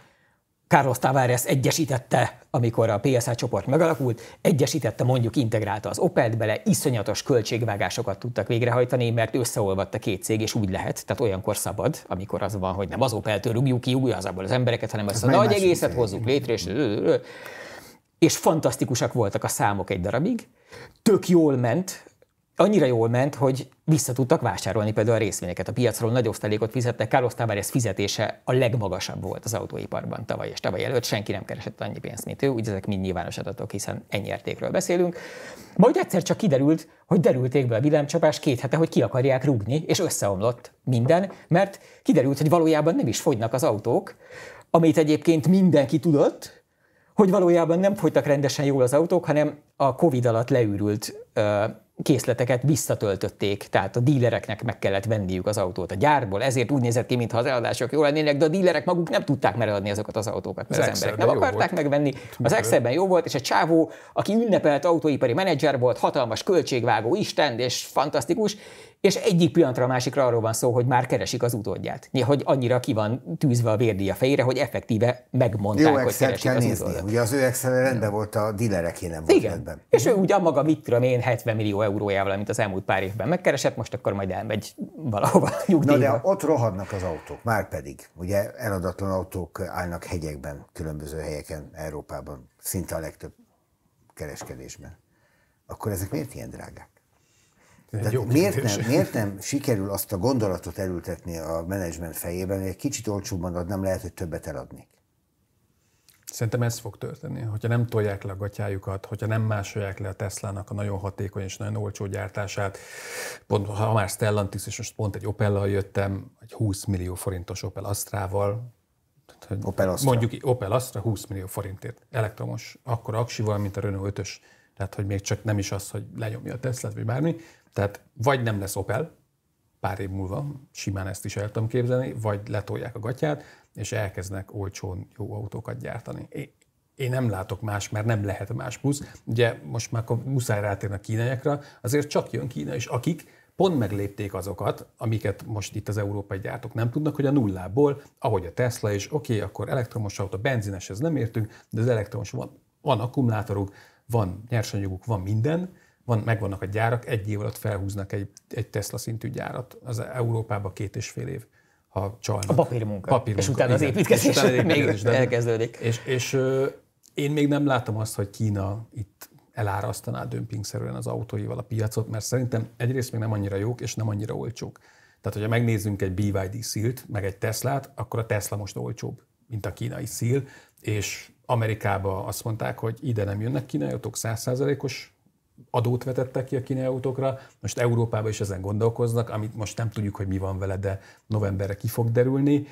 Carlos Tavares egyesítette, amikor a PSA csoport megalakult, egyesítette mondjuk integrálta az Opelt bele, iszonyatos költségvágásokat tudtak végrehajtani, mert összeolvadt a két cég, és úgy lehet, tehát olyankor szabad, amikor az van, hogy nem az Opeltől rúgjuk ki újra az abból az embereket, hanem ezt a hát nagy egészet hozzuk létre, és, és fantasztikusak voltak a számok egy darabig, tök jól ment annyira jól ment, hogy vissza tudtak vásárolni például a részvényeket. A piacról nagy osztalékot fizettek, Carlos Tavares fizetése a legmagasabb volt az autóiparban tavaly és tavaly előtt. Senki nem keresett annyi pénzt, mint ő, úgy ezek mind nyilvános adatok, hiszen ennyi értékről beszélünk. Majd egyszer csak kiderült, hogy derülték be a villámcsapás két hete, hogy ki akarják rúgni, és összeomlott minden, mert kiderült, hogy valójában nem is fogynak az autók, amit egyébként mindenki tudott, hogy valójában nem fogytak rendesen jól az autók, hanem a Covid alatt leűrült készleteket visszatöltötték, tehát a dílereknek meg kellett venniük az autót a gyárból, ezért úgy nézett ki, mintha az eladások jól lennének, de a dílerek maguk nem tudták már azokat az autókat, mert az, az emberek nem akarták volt. megvenni. Az Excelben jó volt, és a csávó, aki ünnepelt autóipari menedzser volt, hatalmas költségvágó Isten és fantasztikus, és egyik pillanatra a másikra arról van szó, hogy már keresik az utódját. Hogy annyira ki van tűzve a vérdi a fejére, hogy effektíve megmondták, Jó hogy keresik kell az nézni. utódját. Ugye az ő excel rendben volt, a dílereké nem volt Igen. rendben. És ő ugye maga mit tudom én 70 millió eurójával, amit az elmúlt pár évben megkeresett, most akkor majd elmegy valahova nyugdíjba. Na de ott rohadnak az autók, már pedig. Ugye eladatlan autók állnak hegyekben, különböző helyeken Európában, szinte a legtöbb kereskedésben. Akkor ezek miért ilyen drágák? Tehát jó miért, nem, miért nem sikerül azt a gondolatot elültetni a menedzsment fejében, hogy egy kicsit olcsóbban nem lehet, hogy többet eladnék? Szerintem ez fog történni. Hogyha nem tolják le a gatyájukat, hogyha nem másolják le a Tesla-nak a nagyon hatékony és nagyon olcsó gyártását, pont, ha már Stellantis, és most pont egy opel jöttem, egy 20 millió forintos Opel Astra-val, Opel Astra. mondjuk Opel Astra 20 millió forintért, elektromos, akkor aksival, mint a Renault 5-ös, tehát hogy még csak nem is az, hogy lenyomja a Teslát, vagy bármi, tehát vagy nem lesz Opel, pár év múlva, simán ezt is el tudom képzelni, vagy letolják a gatyát, és elkezdenek olcsón jó autókat gyártani. Én nem látok más, mert nem lehet más plusz. Ugye most már muszáj rátérni a kínaiakra, azért csak jön Kína, és akik pont meglépték azokat, amiket most itt az európai gyártók nem tudnak, hogy a nullából, ahogy a Tesla is, oké, okay, akkor elektromos autó, benzineshez nem értünk, de az elektromos van, van akkumulátoruk, van nyersanyaguk, van minden, van, megvannak a gyárak, egy év alatt felhúznak egy, egy Tesla szintű gyárat. Az Európában két és fél év ha csalnak. A papírmunka. papírmunka. És utána az építkezés, és utána építkezés még elkezdődik. És, és ö, én még nem látom azt, hogy Kína itt elárasztaná dömpingszerűen az autóival a piacot, mert szerintem egyrészt még nem annyira jók, és nem annyira olcsók. Tehát, hogyha megnézzünk egy BYD szílt, meg egy Teslát, akkor a Tesla most olcsóbb, mint a kínai szíl, és Amerikába azt mondták, hogy ide nem jönnek kínai autók, százszázalékos adót vetettek ki a kínai autókra, most Európában is ezen gondolkoznak, amit most nem tudjuk, hogy mi van vele, de novemberre ki fog derülni.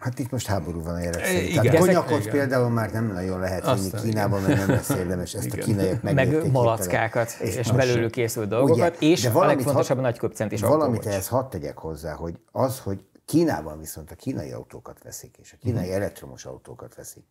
Hát itt most háború van érezhető. E, igen, Tehát konyakot például már nem nagyon lehet vinni Kínába, mert nem lesz érdemes ezt igen. a kínaiak Meg malackákat és, és belőlük készült dolgokat, ugye, és de a legfontosabb nagy köpcent is Valamit ehhez hadd tegyek hozzá, hogy az, hogy Kínában viszont a kínai autókat veszik, és a kínai hmm. elektromos autókat veszik,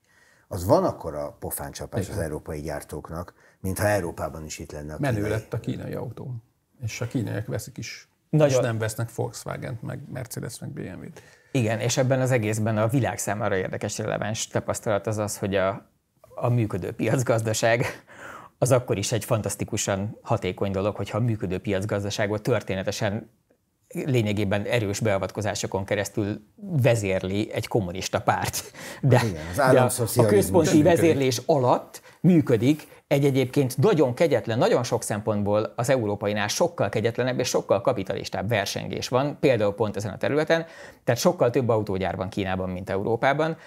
az van akkor a pofáncsapás igen. az európai gyártóknak, mintha Európában is itt lenne a Menő kínai. lett a kínai autó, és a kínaiak veszik is. Nagyon. És nem vesznek Volkswagen-t, meg Mercedes, meg BMW-t. Igen, és ebben az egészben a világ számára érdekes, releváns tapasztalat az az, hogy a, a működő piacgazdaság az akkor is egy fantasztikusan hatékony dolog, hogyha a működő piacgazdaságot történetesen lényegében erős beavatkozásokon keresztül vezérli egy kommunista párt. De, hát Igen, az de a központi vezérlés alatt működik egy egyébként nagyon kegyetlen, nagyon sok szempontból az európainál sokkal kegyetlenebb és sokkal kapitalistább versengés van, például pont ezen a területen, tehát sokkal több autógyár van Kínában, mint Európában,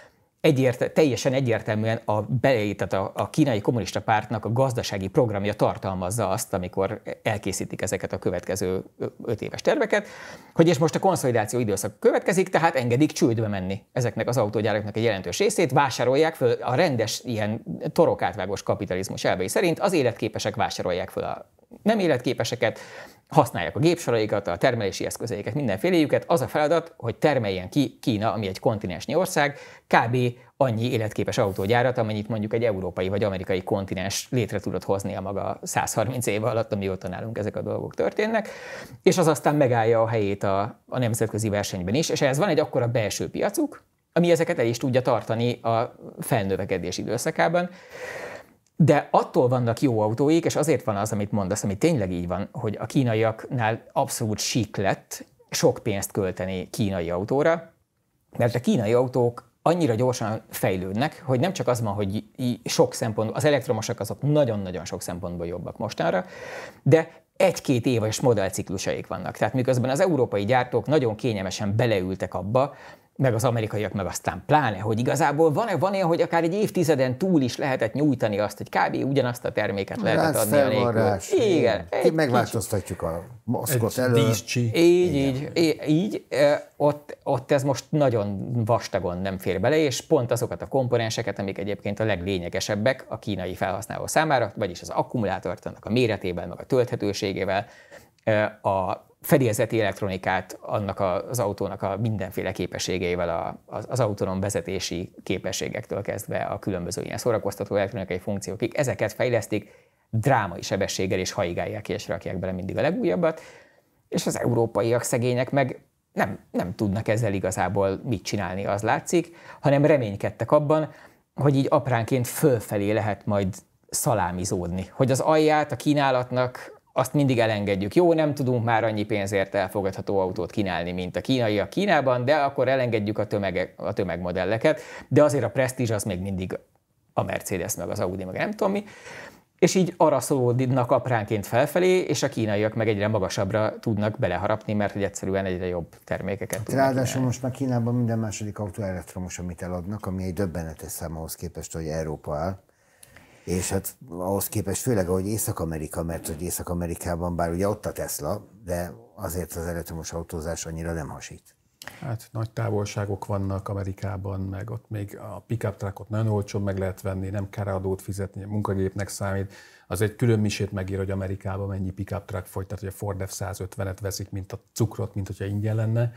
Egyért, teljesen egyértelműen a belé, tehát a, a kínai kommunista pártnak a gazdasági programja tartalmazza azt, amikor elkészítik ezeket a következő öt éves terveket, hogy és most a konszolidáció időszak következik, tehát engedik csődbe menni ezeknek az autógyáraknak egy jelentős részét, vásárolják föl a rendes ilyen torokátvágos kapitalizmus elvei szerint, az életképesek vásárolják föl a nem életképeseket, használják a gépsoraikat, a termelési eszközeiket, mindenféléjüket, az a feladat, hogy termeljen ki Kína, ami egy kontinensnyi ország, kb. annyi életképes autógyárat, amennyit mondjuk egy európai vagy amerikai kontinens létre tudott hozni a maga 130 év alatt, amióta nálunk ezek a dolgok történnek, és az aztán megállja a helyét a, a nemzetközi versenyben is, és ehhez van egy akkora belső piacuk, ami ezeket el is tudja tartani a felnövekedés időszakában. De attól vannak jó autóik, és azért van az, amit mondasz, ami tényleg így van, hogy a kínaiaknál abszolút sík lett sok pénzt költeni kínai autóra, mert a kínai autók annyira gyorsan fejlődnek, hogy nem csak az van, hogy sok szempont, az elektromosak azok nagyon-nagyon sok szempontból jobbak mostanra, de egy-két éves modellciklusaik vannak. Tehát miközben az európai gyártók nagyon kényelmesen beleültek abba, meg az amerikaiak meg aztán pláne, hogy igazából van-e, van e hogy akár egy évtizeden túl is lehetett nyújtani azt, hogy kb. ugyanazt a terméket hát lehetett adni a Igen. Egy megváltoztatjuk a maszkot elő. Így, így, így, így, ott, ott ez most nagyon vastagon nem fér bele, és pont azokat a komponenseket, amik egyébként a leglényegesebbek a kínai felhasználó számára, vagyis az akkumulátort, annak a méretében, meg a tölthetőségével, a fedélzeti elektronikát annak az autónak a mindenféle képességeivel, a, az, az autonóm vezetési képességektől kezdve a különböző ilyen szórakoztató elektronikai funkciókig, ezeket fejlesztik, drámai sebességgel és haigálják és rakják bele mindig a legújabbat, és az európaiak szegények meg nem, nem tudnak ezzel igazából mit csinálni, az látszik, hanem reménykedtek abban, hogy így apránként fölfelé lehet majd szalámizódni, hogy az alját a kínálatnak azt mindig elengedjük. Jó, nem tudunk már annyi pénzért elfogadható autót kínálni, mint a kínaiak Kínában, de akkor elengedjük a, tömege, a tömegmodelleket, de azért a presztízs az még mindig a Mercedes, meg az Audi, meg nem tudom mi és így arra szólódnak apránként felfelé, és a kínaiak meg egyre magasabbra tudnak beleharapni, mert hogy egyszerűen egyre jobb termékeket hát tudnak Ráadásul kínálni. most már Kínában minden második autó elektromos, amit eladnak, ami egy döbbenetes szám ahhoz képest, hogy Európa áll. És hát ahhoz képest főleg, ahogy Észak-Amerika, mert hogy Észak-Amerikában bár ugye ott a Tesla, de azért az elektromos autózás annyira nem hasít. Hát nagy távolságok vannak Amerikában, meg ott még a pickup truckot nagyon olcsón meg lehet venni, nem kell adót fizetni, a munkagépnek számít. Az egy külön misét megír, hogy Amerikában mennyi pickup truck folyt, tehát hogy a Ford F-150-et veszik, mint a cukrot, mint hogyha ingyen lenne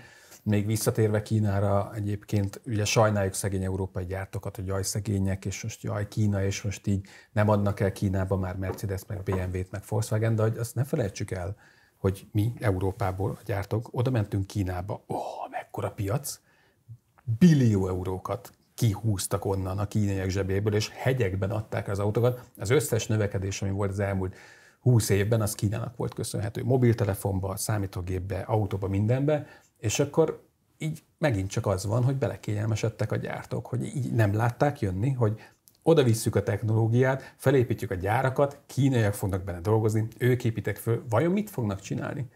még visszatérve Kínára egyébként, ugye sajnáljuk szegény európai gyártokat, hogy jaj szegények, és most jaj Kína, és most így nem adnak el Kínába már Mercedes, meg BMW-t, meg Volkswagen, de hogy azt ne felejtsük el, hogy mi Európából a gyártók oda mentünk Kínába, oh, mekkora piac, billió eurókat kihúztak onnan a kínaiak zsebéből, és hegyekben adták az autókat. Az összes növekedés, ami volt az elmúlt 20 évben, az Kínának volt köszönhető. Mobiltelefonba, számítógépbe, autóba, mindenbe. És akkor így megint csak az van, hogy belekényelmesedtek a gyártók, hogy így nem látták jönni, hogy oda visszük a technológiát, felépítjük a gyárakat, kínaiak fognak benne dolgozni, ők építek föl, vajon mit fognak csinálni?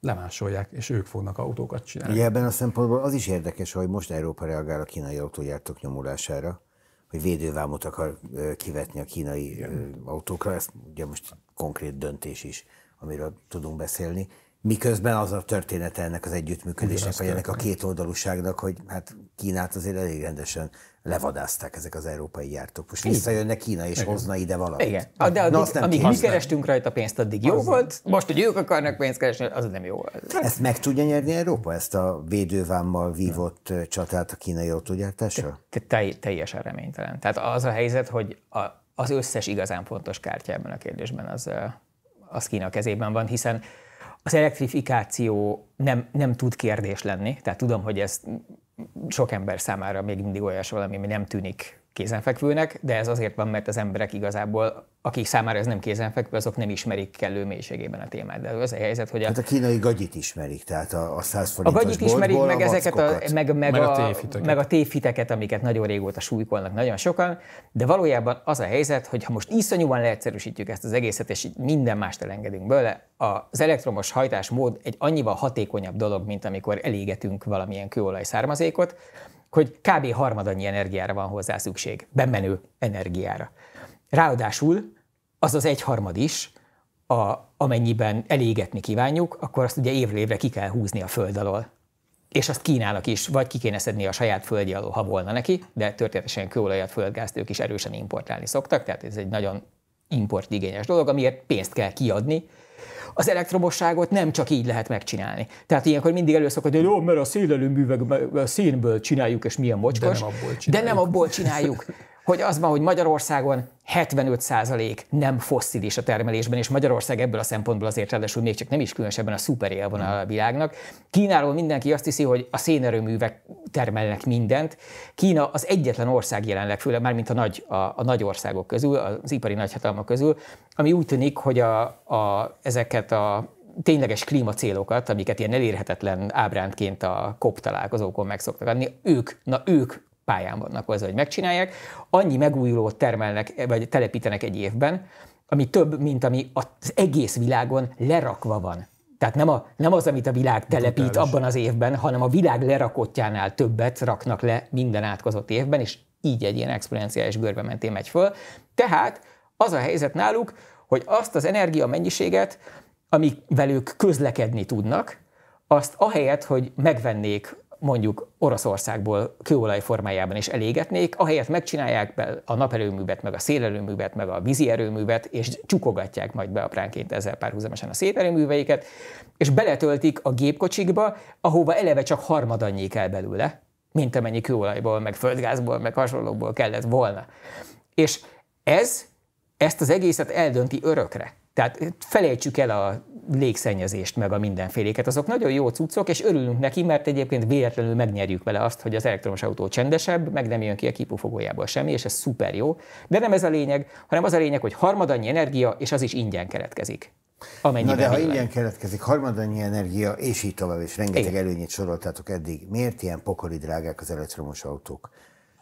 lemásolják, és ők fognak autókat csinálni. Ugye ebben a szempontból az is érdekes, hogy most Európa reagál a kínai autógyártók nyomulására, hogy védővámot akar kivetni a kínai Igen. autókra, ez ugye most konkrét döntés is, amiről tudunk beszélni. Miközben az a története ennek az együttműködésnek, vagy ennek a két oldalúságnak, hogy hát Kínát azért elég rendesen levadázták ezek az európai jártók. Most visszajönne Kína és Igen. hozna ide valamit. Igen, a, de addig, Na, amíg mi kerestünk rajta pénzt, addig jó az volt, most, hogy ők akarnak pénzt keresni, az nem jó. Hát ezt meg tudja nyerni Európa, ezt a védővámmal vívott hmm. csatát a kínai autógyártással? Te, te, teljesen reménytelen. Tehát az a helyzet, hogy a, az összes igazán fontos kártya ebben a kérdésben az, az Kína kezében van, hiszen az elektrifikáció nem, nem tud kérdés lenni, tehát tudom, hogy ez sok ember számára még mindig olyas valami, ami nem tűnik kézenfekvőnek, de ez azért van, mert az emberek igazából, akik számára ez nem kézenfekvő, azok nem ismerik kellő mélységében a témát. De az a helyzet, hogy a... Hát a kínai gagyit ismerik, tehát a, a 100 forintos A gagyit ismerik, meg, a ezeket a, meg, meg, meg, a, a meg a tévhiteket, amiket nagyon régóta súlykolnak nagyon sokan, de valójában az a helyzet, hogy ha most iszonyúan leegyszerűsítjük ezt az egészet, és minden mást elengedünk bőle, az elektromos hajtásmód egy annyival hatékonyabb dolog, mint amikor elégetünk valamilyen kőolaj származékot, hogy kb. harmadannyi energiára van hozzá szükség, bemenő energiára. Ráadásul az az egyharmad is, a, amennyiben elégetni kívánjuk, akkor azt ugye évről évre ki kell húzni a föld alól. És azt Kínának is, vagy ki kéne szedni a saját földi alól, ha volna neki, de történetesen kőolajat, földgázt ők is erősen importálni szoktak, tehát ez egy nagyon importigényes dolog, amiért pénzt kell kiadni, az elektromosságot nem csak így lehet megcsinálni. Tehát ilyenkor mindig előszakad, hogy jó, mert a szélelőművek színből csináljuk, és milyen mocskos. De nem abból csináljuk. De nem abból csináljuk. hogy az van, hogy Magyarországon 75% nem fosszilis a termelésben, és Magyarország ebből a szempontból azért ráadásul még csak nem is különösebben a szuperélvonal a világnak. Kínáról mindenki azt hiszi, hogy a szénerőművek termelnek mindent. Kína az egyetlen ország jelenleg, főleg már mint a nagy, a, a nagy országok közül, az ipari nagyhatalmak közül, ami úgy tűnik, hogy a, a, ezeket a tényleges klímacélokat, amiket ilyen elérhetetlen ábrántként a COP találkozókon meg szoktak adni, ők, na ők pályán vannak az, hogy megcsinálják, annyi megújulót termelnek, vagy telepítenek egy évben, ami több, mint ami az egész világon lerakva van. Tehát nem, a, nem az, amit a világ telepít Totális. abban az évben, hanem a világ lerakottjánál többet raknak le minden átkozott évben, és így egy ilyen exponenciális görbe mentén megy föl. Tehát az a helyzet náluk, hogy azt az energia mennyiséget, amivel ők közlekedni tudnak, azt ahelyett, hogy megvennék mondjuk Oroszországból kőolaj formájában is elégetnék, ahelyett megcsinálják be a naperőművet, meg a szélerőművet, meg a vízi erőművet, és csukogatják majd be apránként ezzel párhuzamosan a szélerőműveiket, és beletöltik a gépkocsikba, ahova eleve csak harmadannyi kell belőle, mint amennyi kőolajból, meg földgázból, meg hasonlókból kellett volna. És ez, ezt az egészet eldönti örökre. Tehát felejtsük el a légszennyezést, meg a mindenféléket. Azok nagyon jó cuccok, és örülünk neki, mert egyébként véletlenül megnyerjük vele azt, hogy az elektromos autó csendesebb, meg nem jön ki a kipufogójából semmi, és ez szuper jó. De nem ez a lényeg, hanem az a lényeg, hogy harmadannyi energia, és az is ingyen keletkezik. Amennyiben Na de ha ingyen keletkezik harmadannyi energia, és így tovább, és rengeteg Igen. előnyét soroltátok eddig, miért ilyen pokoli drágák az elektromos autók?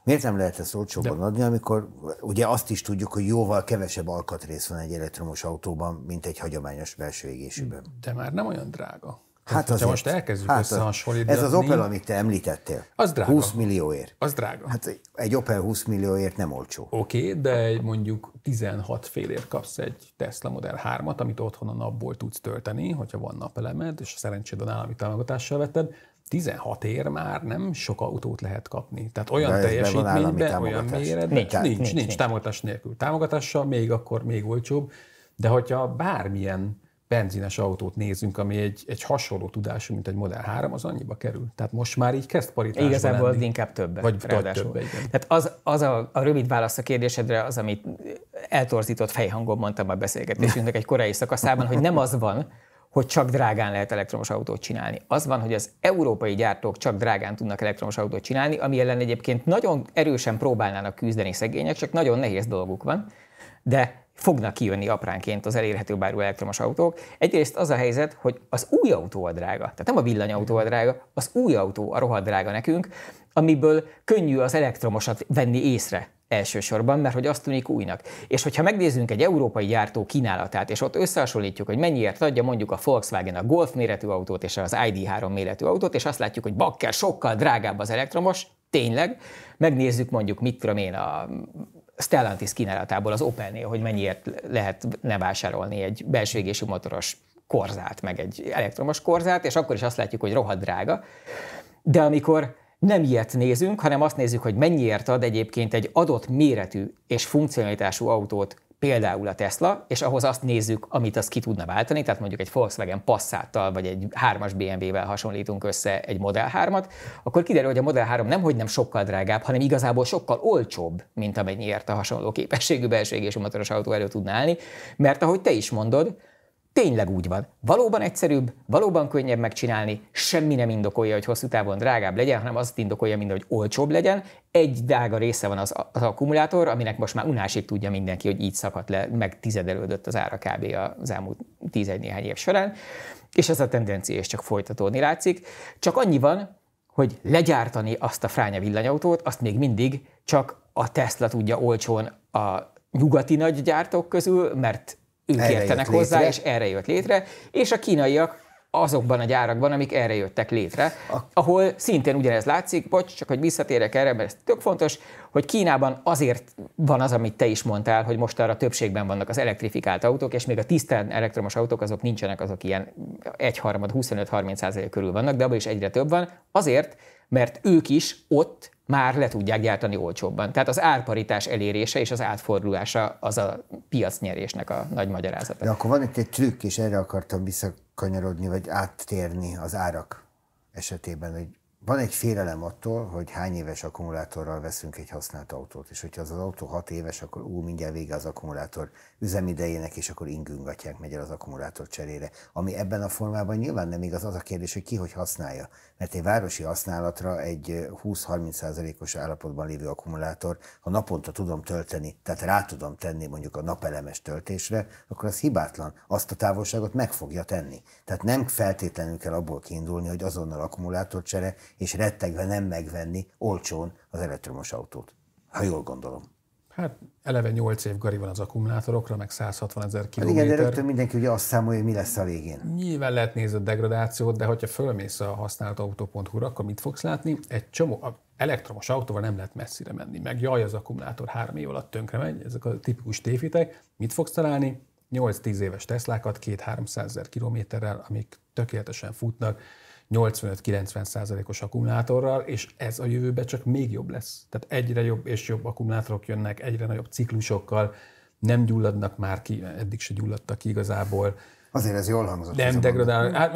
Miért nem lehet ezt olcsóban De... adni, amikor ugye azt is tudjuk, hogy jóval kevesebb alkatrész van egy elektromos autóban, mint egy hagyományos belső égésűben. De már nem olyan drága. Hát az most elkezdjük hát összehasonlítani. Ez az Opel, amit te említettél. Az drága. 20 millióért. Az drága. Hát egy Opel 20 millióért nem olcsó. Oké, okay, de mondjuk 16 félért kapsz egy Tesla Model 3-at, amit otthon a napból tudsz tölteni, hogyha van napelemed, és szerencséd a állami támogatással vetted. 16 ér már nem sok autót lehet kapni. Tehát olyan De teljesítményben, olyan méretben nincs, nincs, nincs, nincs, nincs támogatás nélkül. Támogatással még akkor még olcsóbb, de hogyha bármilyen benzines autót nézünk, ami egy, egy hasonló tudású, mint egy Model 3, az annyiba kerül. Tehát most már így kezd paritásba Igazából lenni. inkább többen. Vagy vagy többen, igen. Tehát az, az a, a, rövid válasz a kérdésedre az, amit eltorzított fejhangon mondtam a beszélgetésünknek egy korai szakaszában, hogy nem az van, hogy csak drágán lehet elektromos autót csinálni. Az van, hogy az európai gyártók csak drágán tudnak elektromos autót csinálni, ami ellen egyébként nagyon erősen próbálnának küzdeni szegények, csak nagyon nehéz dolguk van, de fognak kijönni apránként az elérhető bárú elektromos autók. Egyrészt az a helyzet, hogy az új autó a drága, tehát nem a villanyautó a drága, az új autó a rohadt drága nekünk, amiből könnyű az elektromosat venni észre elsősorban, mert hogy azt tűnik újnak. És hogyha megnézzünk egy európai gyártó kínálatát, és ott összehasonlítjuk, hogy mennyiért adja mondjuk a Volkswagen a Golf méretű autót és az ID3 méretű autót, és azt látjuk, hogy bakker sokkal drágább az elektromos, tényleg, megnézzük mondjuk, mit tudom én, a Stellantis kínálatából az Opelnél, hogy mennyiért lehet vásárolni egy belső égésű motoros korzát, meg egy elektromos korzát, és akkor is azt látjuk, hogy rohadt drága. De amikor nem ilyet nézünk, hanem azt nézzük, hogy mennyiért ad egyébként egy adott méretű és funkcionalitású autót például a Tesla, és ahhoz azt nézzük, amit az ki tudna váltani, tehát mondjuk egy Volkswagen Passattal, vagy egy 3-as BMW-vel hasonlítunk össze egy Model 3-at, akkor kiderül, hogy a Model 3 nem, hogy nem sokkal drágább, hanem igazából sokkal olcsóbb, mint amennyiért a hasonló képességű belső motoros autó elő tudná állni, mert ahogy te is mondod, Tényleg úgy van. Valóban egyszerűbb, valóban könnyebb megcsinálni, semmi nem indokolja, hogy hosszú távon drágább legyen, hanem azt indokolja mint hogy olcsóbb legyen. Egy drága része van az, az akkumulátor, aminek most már unásig tudja mindenki, hogy így szakadt le, meg tizedelődött az ára kb. az elmúlt tízegy néhány év során. És ez a tendencia is csak folytatódni látszik. Csak annyi van, hogy legyártani azt a fránya villanyautót, azt még mindig csak a Tesla tudja olcsón a nyugati nagy gyártók közül, mert ők erre értenek hozzá, létre. és erre jött létre, és a kínaiak azokban a gyárakban, amik erre jöttek létre, ahol szintén ugyanez látszik, bocs, csak hogy visszatérek erre, mert ez tök fontos, hogy Kínában azért van az, amit te is mondtál, hogy most arra többségben vannak az elektrifikált autók, és még a tisztán elektromos autók azok nincsenek, azok ilyen egyharmad, 25-30 körül vannak, de abban is egyre több van, azért, mert ők is ott már le tudják gyártani olcsóbban. Tehát az árparitás elérése és az átfordulása az a piacnyerésnek a nagy magyarázata. De akkor van itt egy trükk, és erre akartam visszakanyarodni, vagy áttérni az árak esetében, hogy van egy félelem attól, hogy hány éves akkumulátorral veszünk egy használt autót, és hogyha az, az autó hat éves, akkor ú, mindjárt vége az akkumulátor üzemidejének, és akkor ingüngatják megy el az akkumulátor cserére. Ami ebben a formában nyilván nem igaz, az a kérdés, hogy ki hogy használja. Mert egy városi használatra egy 20-30%-os állapotban lévő akkumulátor, ha naponta tudom tölteni, tehát rá tudom tenni mondjuk a napelemes töltésre, akkor az hibátlan. Azt a távolságot meg fogja tenni. Tehát nem feltétlenül kell abból kiindulni, hogy azonnal csere, és rettegve nem megvenni olcsón az elektromos autót. Ha jól gondolom. Hát eleve 8 év gari van az akkumulátorokra, meg 160 ezer kilométer. Hát igen, de rögtön mindenki ugye azt számolja, hogy mi lesz a végén. Nyilván lehet nézni a degradációt, de hogyha fölmész a használt autó.hu-ra, akkor mit fogsz látni? Egy csomó, a elektromos autóval nem lehet messzire menni, meg jaj, az akkumulátor három év alatt tönkre megy, ezek a tipikus tévitek. Mit fogsz találni? 8-10 éves Teslákat, 2-300 ezer kilométerrel, amik tökéletesen futnak, 85-90 százalékos akkumulátorral, és ez a jövőben csak még jobb lesz. Tehát egyre jobb és jobb akkumulátorok jönnek, egyre nagyobb ciklusokkal, nem gyulladnak már ki, eddig se gyulladtak ki igazából, Azért ez jól hangzott. Nem degradál. Hát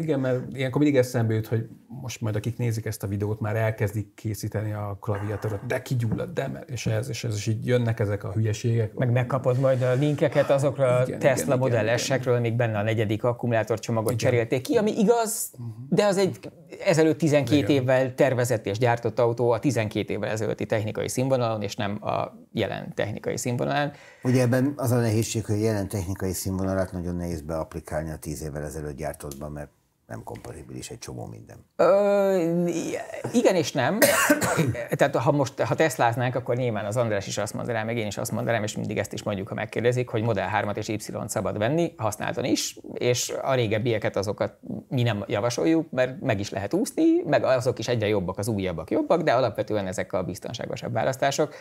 igen, mert ilyenkor mindig eszembe jut, hogy most majd akik nézik ezt a videót, már elkezdik készíteni a klaviatúrát, de kigyullad, de mert, és ez, és ez, és így jönnek ezek a hülyeségek. Meg megkapod majd a linkeket azokra igen, a Tesla igen, modellesekről, még benne a negyedik akkumulátor csomagot igen. cserélték ki, ami igaz, de az egy ezelőtt 12 igen. évvel tervezett és gyártott autó a 12 évvel ezelőtti technikai színvonalon, és nem a jelen technikai színvonalán. Ugye ebben az a nehézség, hogy jelen technikai színvonalat nagyon nehéz beaplikálni a tíz évvel ezelőtt gyártottban, mert nem kompatibilis egy csomó minden. Ö, igen és nem. Tehát ha most, ha teszláznánk, akkor nyilván az András is azt mondaná, meg én is azt mondanám, és mindig ezt is mondjuk, ha megkérdezik, hogy Model 3-at és Y-t szabad venni, használtan is, és a régebbieket azokat mi nem javasoljuk, mert meg is lehet úszni, meg azok is egyre jobbak, az újabbak jobbak, de alapvetően ezek a biztonságosabb választások.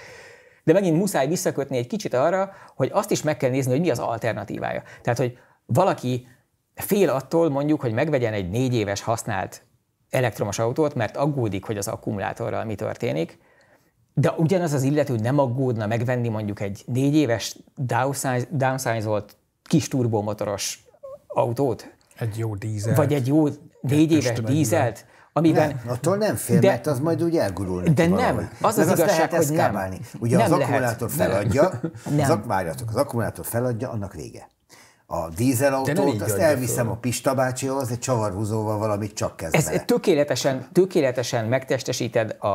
De megint muszáj visszakötni egy kicsit arra, hogy azt is meg kell nézni, hogy mi az alternatívája. Tehát, hogy valaki fél attól mondjuk, hogy megvegyen egy négy éves használt elektromos autót, mert aggódik, hogy az akkumulátorral mi történik, de ugyanaz az illető nem aggódna megvenni mondjuk egy négy éves downsize, downsize-olt kis turbomotoros autót? Egy jó dízelt. Vagy egy jó négy éves dízelt, Amiben, nem, attól nem fél, de, mert az majd úgy elgurul De valahogy. nem, az az, az igazság, lehet hogy nem. Ugye nem az akkumulátor lehet. feladja, nem. az, várjatok, az akkumulátor feladja, annak vége a dízelautót, azt elviszem föl. a Pista bácsihoz, egy csavarhúzóval valamit csak kezd Ez tökéletesen, tökéletesen megtestesíted a,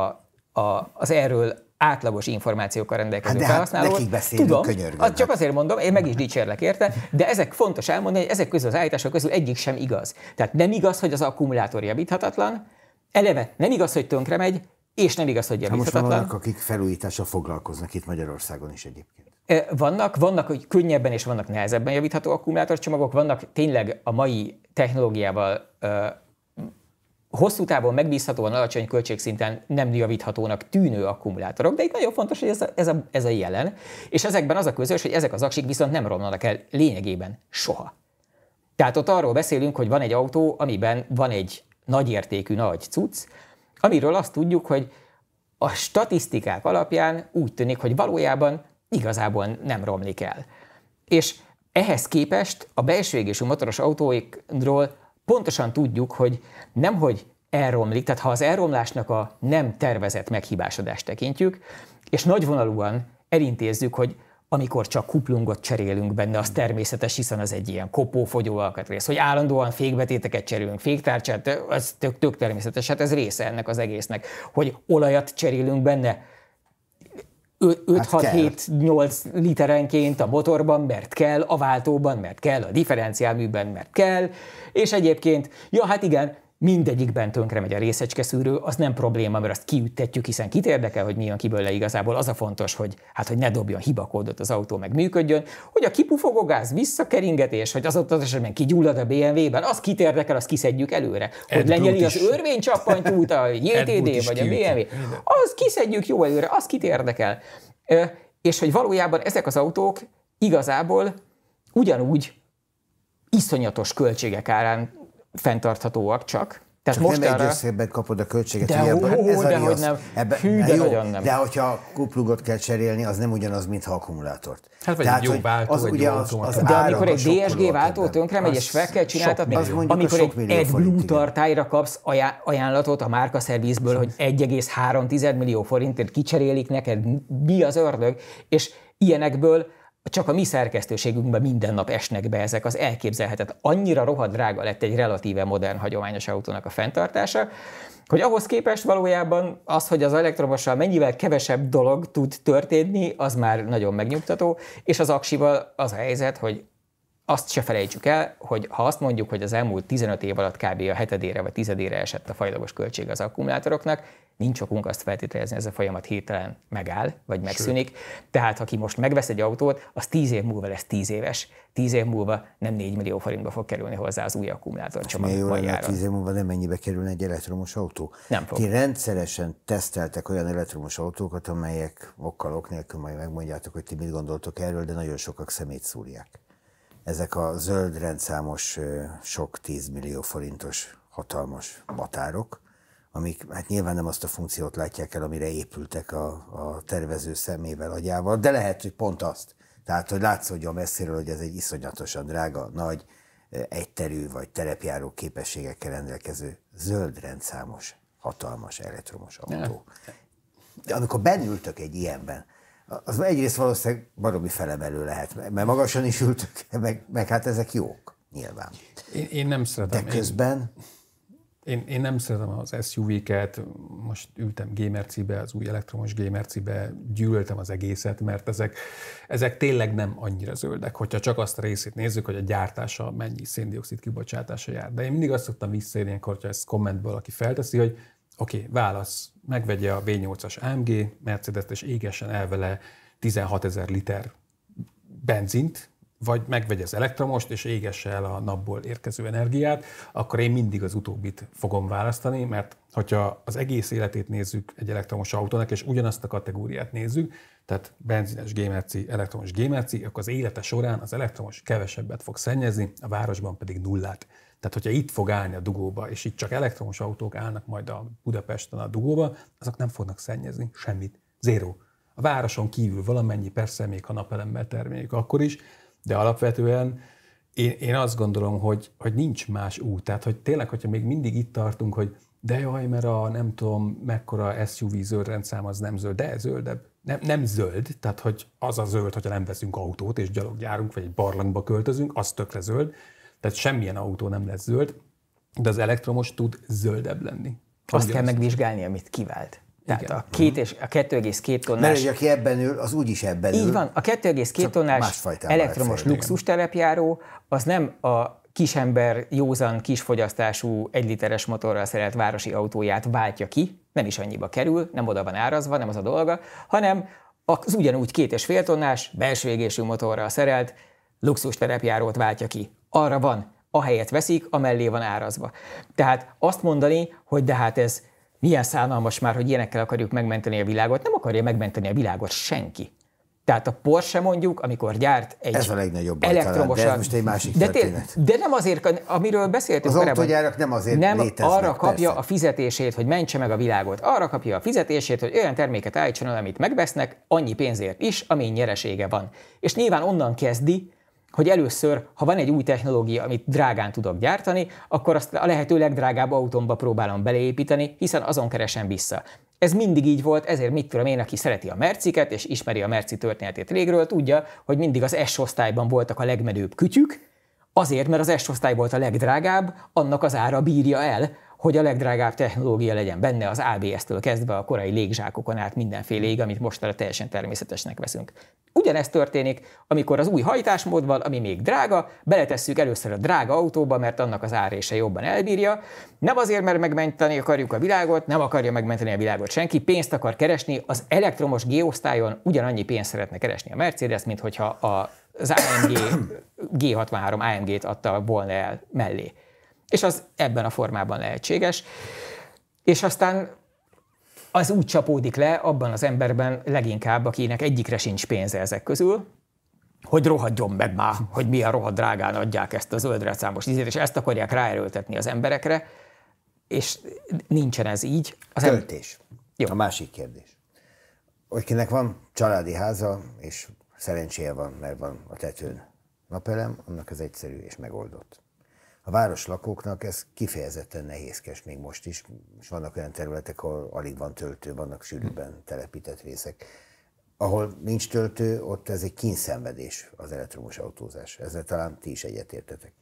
a, az erről átlagos információkkal rendelkező hát felhasználó. Hát Tudom, az csak hát. azért mondom, én meg is dicsérlek érte, de ezek fontos elmondani, hogy ezek közül az állítások közül egyik sem igaz. Tehát nem igaz, hogy az akkumulátor javíthatatlan, eleve nem igaz, hogy tönkre megy, és nem igaz, hogy hát javíthatatlan. Most vannak, akik felújítással foglalkoznak itt Magyarországon is egyébként. E, vannak, vannak, hogy könnyebben és vannak nehezebben javítható akkumulátorcsomagok, vannak tényleg a mai technológiával e, hosszú távon megbízhatóan alacsony költségszinten nem javíthatónak tűnő akkumulátorok, de itt nagyon fontos, hogy ez a, ez, a, ez a jelen, és ezekben az a közös, hogy ezek az aksik viszont nem romlanak el lényegében soha. Tehát ott arról beszélünk, hogy van egy autó, amiben van egy nagyértékű nagy cucc, amiről azt tudjuk, hogy a statisztikák alapján úgy tűnik, hogy valójában igazából nem romlik el. És ehhez képest a belső égésű motoros autóikról pontosan tudjuk, hogy nem hogy elromlik, tehát ha az elromlásnak a nem tervezett meghibásodást tekintjük, és nagyvonalúan elintézzük, hogy amikor csak kuplungot cserélünk benne, az természetes, hiszen az egy ilyen kopófogyó alkatrész, hogy állandóan fékbetéteket cserélünk, féktárcsát, ez tök, tök természetes, hát ez része ennek az egésznek, hogy olajat cserélünk benne, 5-6-7-8 literenként a motorban, mert kell, a váltóban, mert kell, a differenciálműben, mert kell, és egyébként, ja hát igen, mindegyikben tönkre megy a részecskeszűrő, az nem probléma, mert azt kiüttetjük, hiszen kit érdekel, hogy mi jön ki igazából. Az a fontos, hogy hát hogy ne dobjon hibakódot az autó, meg működjön, hogy a kipufogó gáz visszakeringetés, hogy az ott az esetben kigyullad a BMW-ben, az kit érdekel, azt kiszedjük előre. Hogy Ed lenyeli az út a JTD vagy a BMW, az kiszedjük jó előre, az kit érdekel. És hogy valójában ezek az autók igazából ugyanúgy iszonyatos költségek árán fenntarthatóak csak. Tehát Csak most nem arra... egy összegben kapod a költséget. De, ugye, ó, hát ez de hogy nem. Ebben, Hű, de jó, nem. De hogyha kuplugot kell cserélni, az nem ugyanaz, mint ha akkumulátort. Hát vagy Tehát, egy jó váltó, az, egy ugye az, az De amikor egy DSG váltó tönkre megy, és fel kell csináltatni, az amikor egy AdBlue tartályra kapsz ajánlatot a márka szervízből, hogy 1,3 millió forintért kicserélik neked, mi az ördög, és ilyenekből csak a mi szerkesztőségünkben minden nap esnek be ezek az elképzelhetet. Annyira rohadt drága lett egy relatíve modern hagyományos autónak a fenntartása, hogy ahhoz képest valójában az, hogy az elektromossal mennyivel kevesebb dolog tud történni, az már nagyon megnyugtató, és az aksival az a helyzet, hogy azt se felejtsük el, hogy ha azt mondjuk, hogy az elmúlt 15 év alatt kb. a hetedére vagy tizedére esett a fajlagos költség az akkumulátoroknak, nincs okunk azt feltételezni, ez a folyamat hételen megáll, vagy megszűnik. Sőt. Tehát, aki most megvesz egy autót, az 10 év múlva lesz 10 éves. 10 év múlva nem 4 millió forintba fog kerülni hozzá az új akkumulátor csomag. Jó lenne, 10 év múlva nem ennyibe kerül egy elektromos autó. Nem fog. Ti rendszeresen teszteltek olyan elektromos autókat, amelyek okkal ok nélkül majd megmondjátok, hogy ti mit gondoltok erről, de nagyon sokak szemét szúrják ezek a zöld rendszámos, sok 10 millió forintos hatalmas batárok, amik hát nyilván nem azt a funkciót látják el, amire épültek a, a tervező szemével, agyával, de lehet, hogy pont azt. Tehát, hogy a messziről, hogy ez egy iszonyatosan drága, nagy, egyterű vagy terepjáró képességekkel rendelkező zöld rendszámos, hatalmas elektromos autó. De amikor bennültök egy ilyenben, az egyrészt valószínűleg baromi felemelő lehet, mert magasan is ültök, meg, meg hát ezek jók, nyilván. Én, én nem szeretem. De közben... Én, én, nem szeretem az SUV-ket, most ültem Gamercibe, az új elektromos Gamercibe, gyűltem az egészet, mert ezek, ezek tényleg nem annyira zöldek, hogyha csak azt a részét nézzük, hogy a gyártása mennyi széndiokszid kibocsátása jár. De én mindig azt szoktam visszaérni, hogyha ezt kommentből aki felteszi, hogy Oké, okay, válasz, megvegye a V8-as AMG mercedes és égesen el vele 16 ezer liter benzint, vagy megvegye az elektromost, és égesse el a napból érkező energiát, akkor én mindig az utóbbit fogom választani, mert hogyha az egész életét nézzük egy elektromos autónak, és ugyanazt a kategóriát nézzük, tehát benzines gémerci, elektromos gémerci, akkor az élete során az elektromos kevesebbet fog szennyezni, a városban pedig nullát. Tehát, hogyha itt fog állni a dugóba, és itt csak elektromos autók állnak majd a Budapesten a dugóba, azok nem fognak szennyezni semmit. Zéro. A városon kívül valamennyi, persze még ha napelemmel termeljük akkor is, de alapvetően én, én azt gondolom, hogy, hogy nincs más út. Tehát, hogy tényleg, hogyha még mindig itt tartunk, hogy de jaj, mert a nem tudom mekkora SUV zöld rendszám az nem zöld, de zöldebb. Nem, nem zöld, tehát hogy az a zöld, hogyha nem veszünk autót és gyalogjárunk, vagy egy barlangba költözünk, az tökre zöld, tehát semmilyen autó nem lesz zöld, de az elektromos tud zöldebb lenni. Azt kell megvizsgálni, amit kivált. Tehát Igen. a, két és, a 2,2 tonnás... Mert egy, aki ebben ül, az úgyis ebben ül. Így van, a 2,2 tonnás elektromos luxus telepjáró, az nem a kisember józan, kisfogyasztású, egyliteres motorral szerelt városi autóját váltja ki, nem is annyiba kerül, nem oda van árazva, nem az a dolga, hanem az ugyanúgy két és fél tonnás, belső égésű motorral szerelt luxus terepjárót váltja ki arra van, a helyet veszik, amellé van árazva. Tehát azt mondani, hogy de hát ez milyen szánalmas már, hogy ilyenekkel akarjuk megmenteni a világot, nem akarja megmenteni a világot senki. Tehát a Porsche mondjuk, amikor gyárt egy Ez a legnagyobb elektromos. De ez most egy másik de, Tél, de nem azért, amiről beszéltünk Az korábban, autógyárak nem azért Nem, léteznek, arra kapja persze. a fizetését, hogy mentse meg a világot. Arra kapja a fizetését, hogy olyan terméket állítson amit megvesznek, annyi pénzért is, amin nyeresége van. És nyilván onnan kezdi, hogy először, ha van egy új technológia, amit drágán tudok gyártani, akkor azt a lehető legdrágább autómba próbálom beleépíteni, hiszen azon keresem vissza. Ez mindig így volt, ezért mit tudom én, aki szereti a merciket, és ismeri a merci történetét régről, tudja, hogy mindig az S-osztályban voltak a legmedőbb kütyük, azért, mert az S-osztály volt a legdrágább, annak az ára bírja el hogy a legdrágább technológia legyen benne, az ABS-től kezdve a korai légzsákokon át mindenféleig, amit mostanra teljesen természetesnek veszünk. Ugyanezt történik, amikor az új hajtásmódval, ami még drága, beletesszük először a drága autóba, mert annak az árése jobban elbírja. Nem azért, mert megmenteni akarjuk a világot, nem akarja megmenteni a világot senki, pénzt akar keresni, az elektromos geosztályon ugyanannyi pénzt szeretne keresni a Mercedes, mint hogyha a az AMG G63 AMG-t adta volna el mellé. És az ebben a formában lehetséges. És aztán az úgy csapódik le abban az emberben leginkább, akinek egyikre sincs pénze ezek közül, hogy rohadjon meg már, hogy milyen rohadt drágán adják ezt a zöldre számos tízét, és ezt akarják ráerőltetni az emberekre, és nincsen ez így. Az Költés. Em- Jó. A másik kérdés. Akinek van családi háza, és szerencséje van, mert van a tetőn napelem, annak az egyszerű és megoldott. A város lakóknak ez kifejezetten nehézkes még most is, és vannak olyan területek, ahol alig van töltő, vannak sűrűbben telepített részek. Ahol nincs töltő, ott ez egy kínszenvedés az elektromos autózás. Ezzel talán ti is egyetértetek.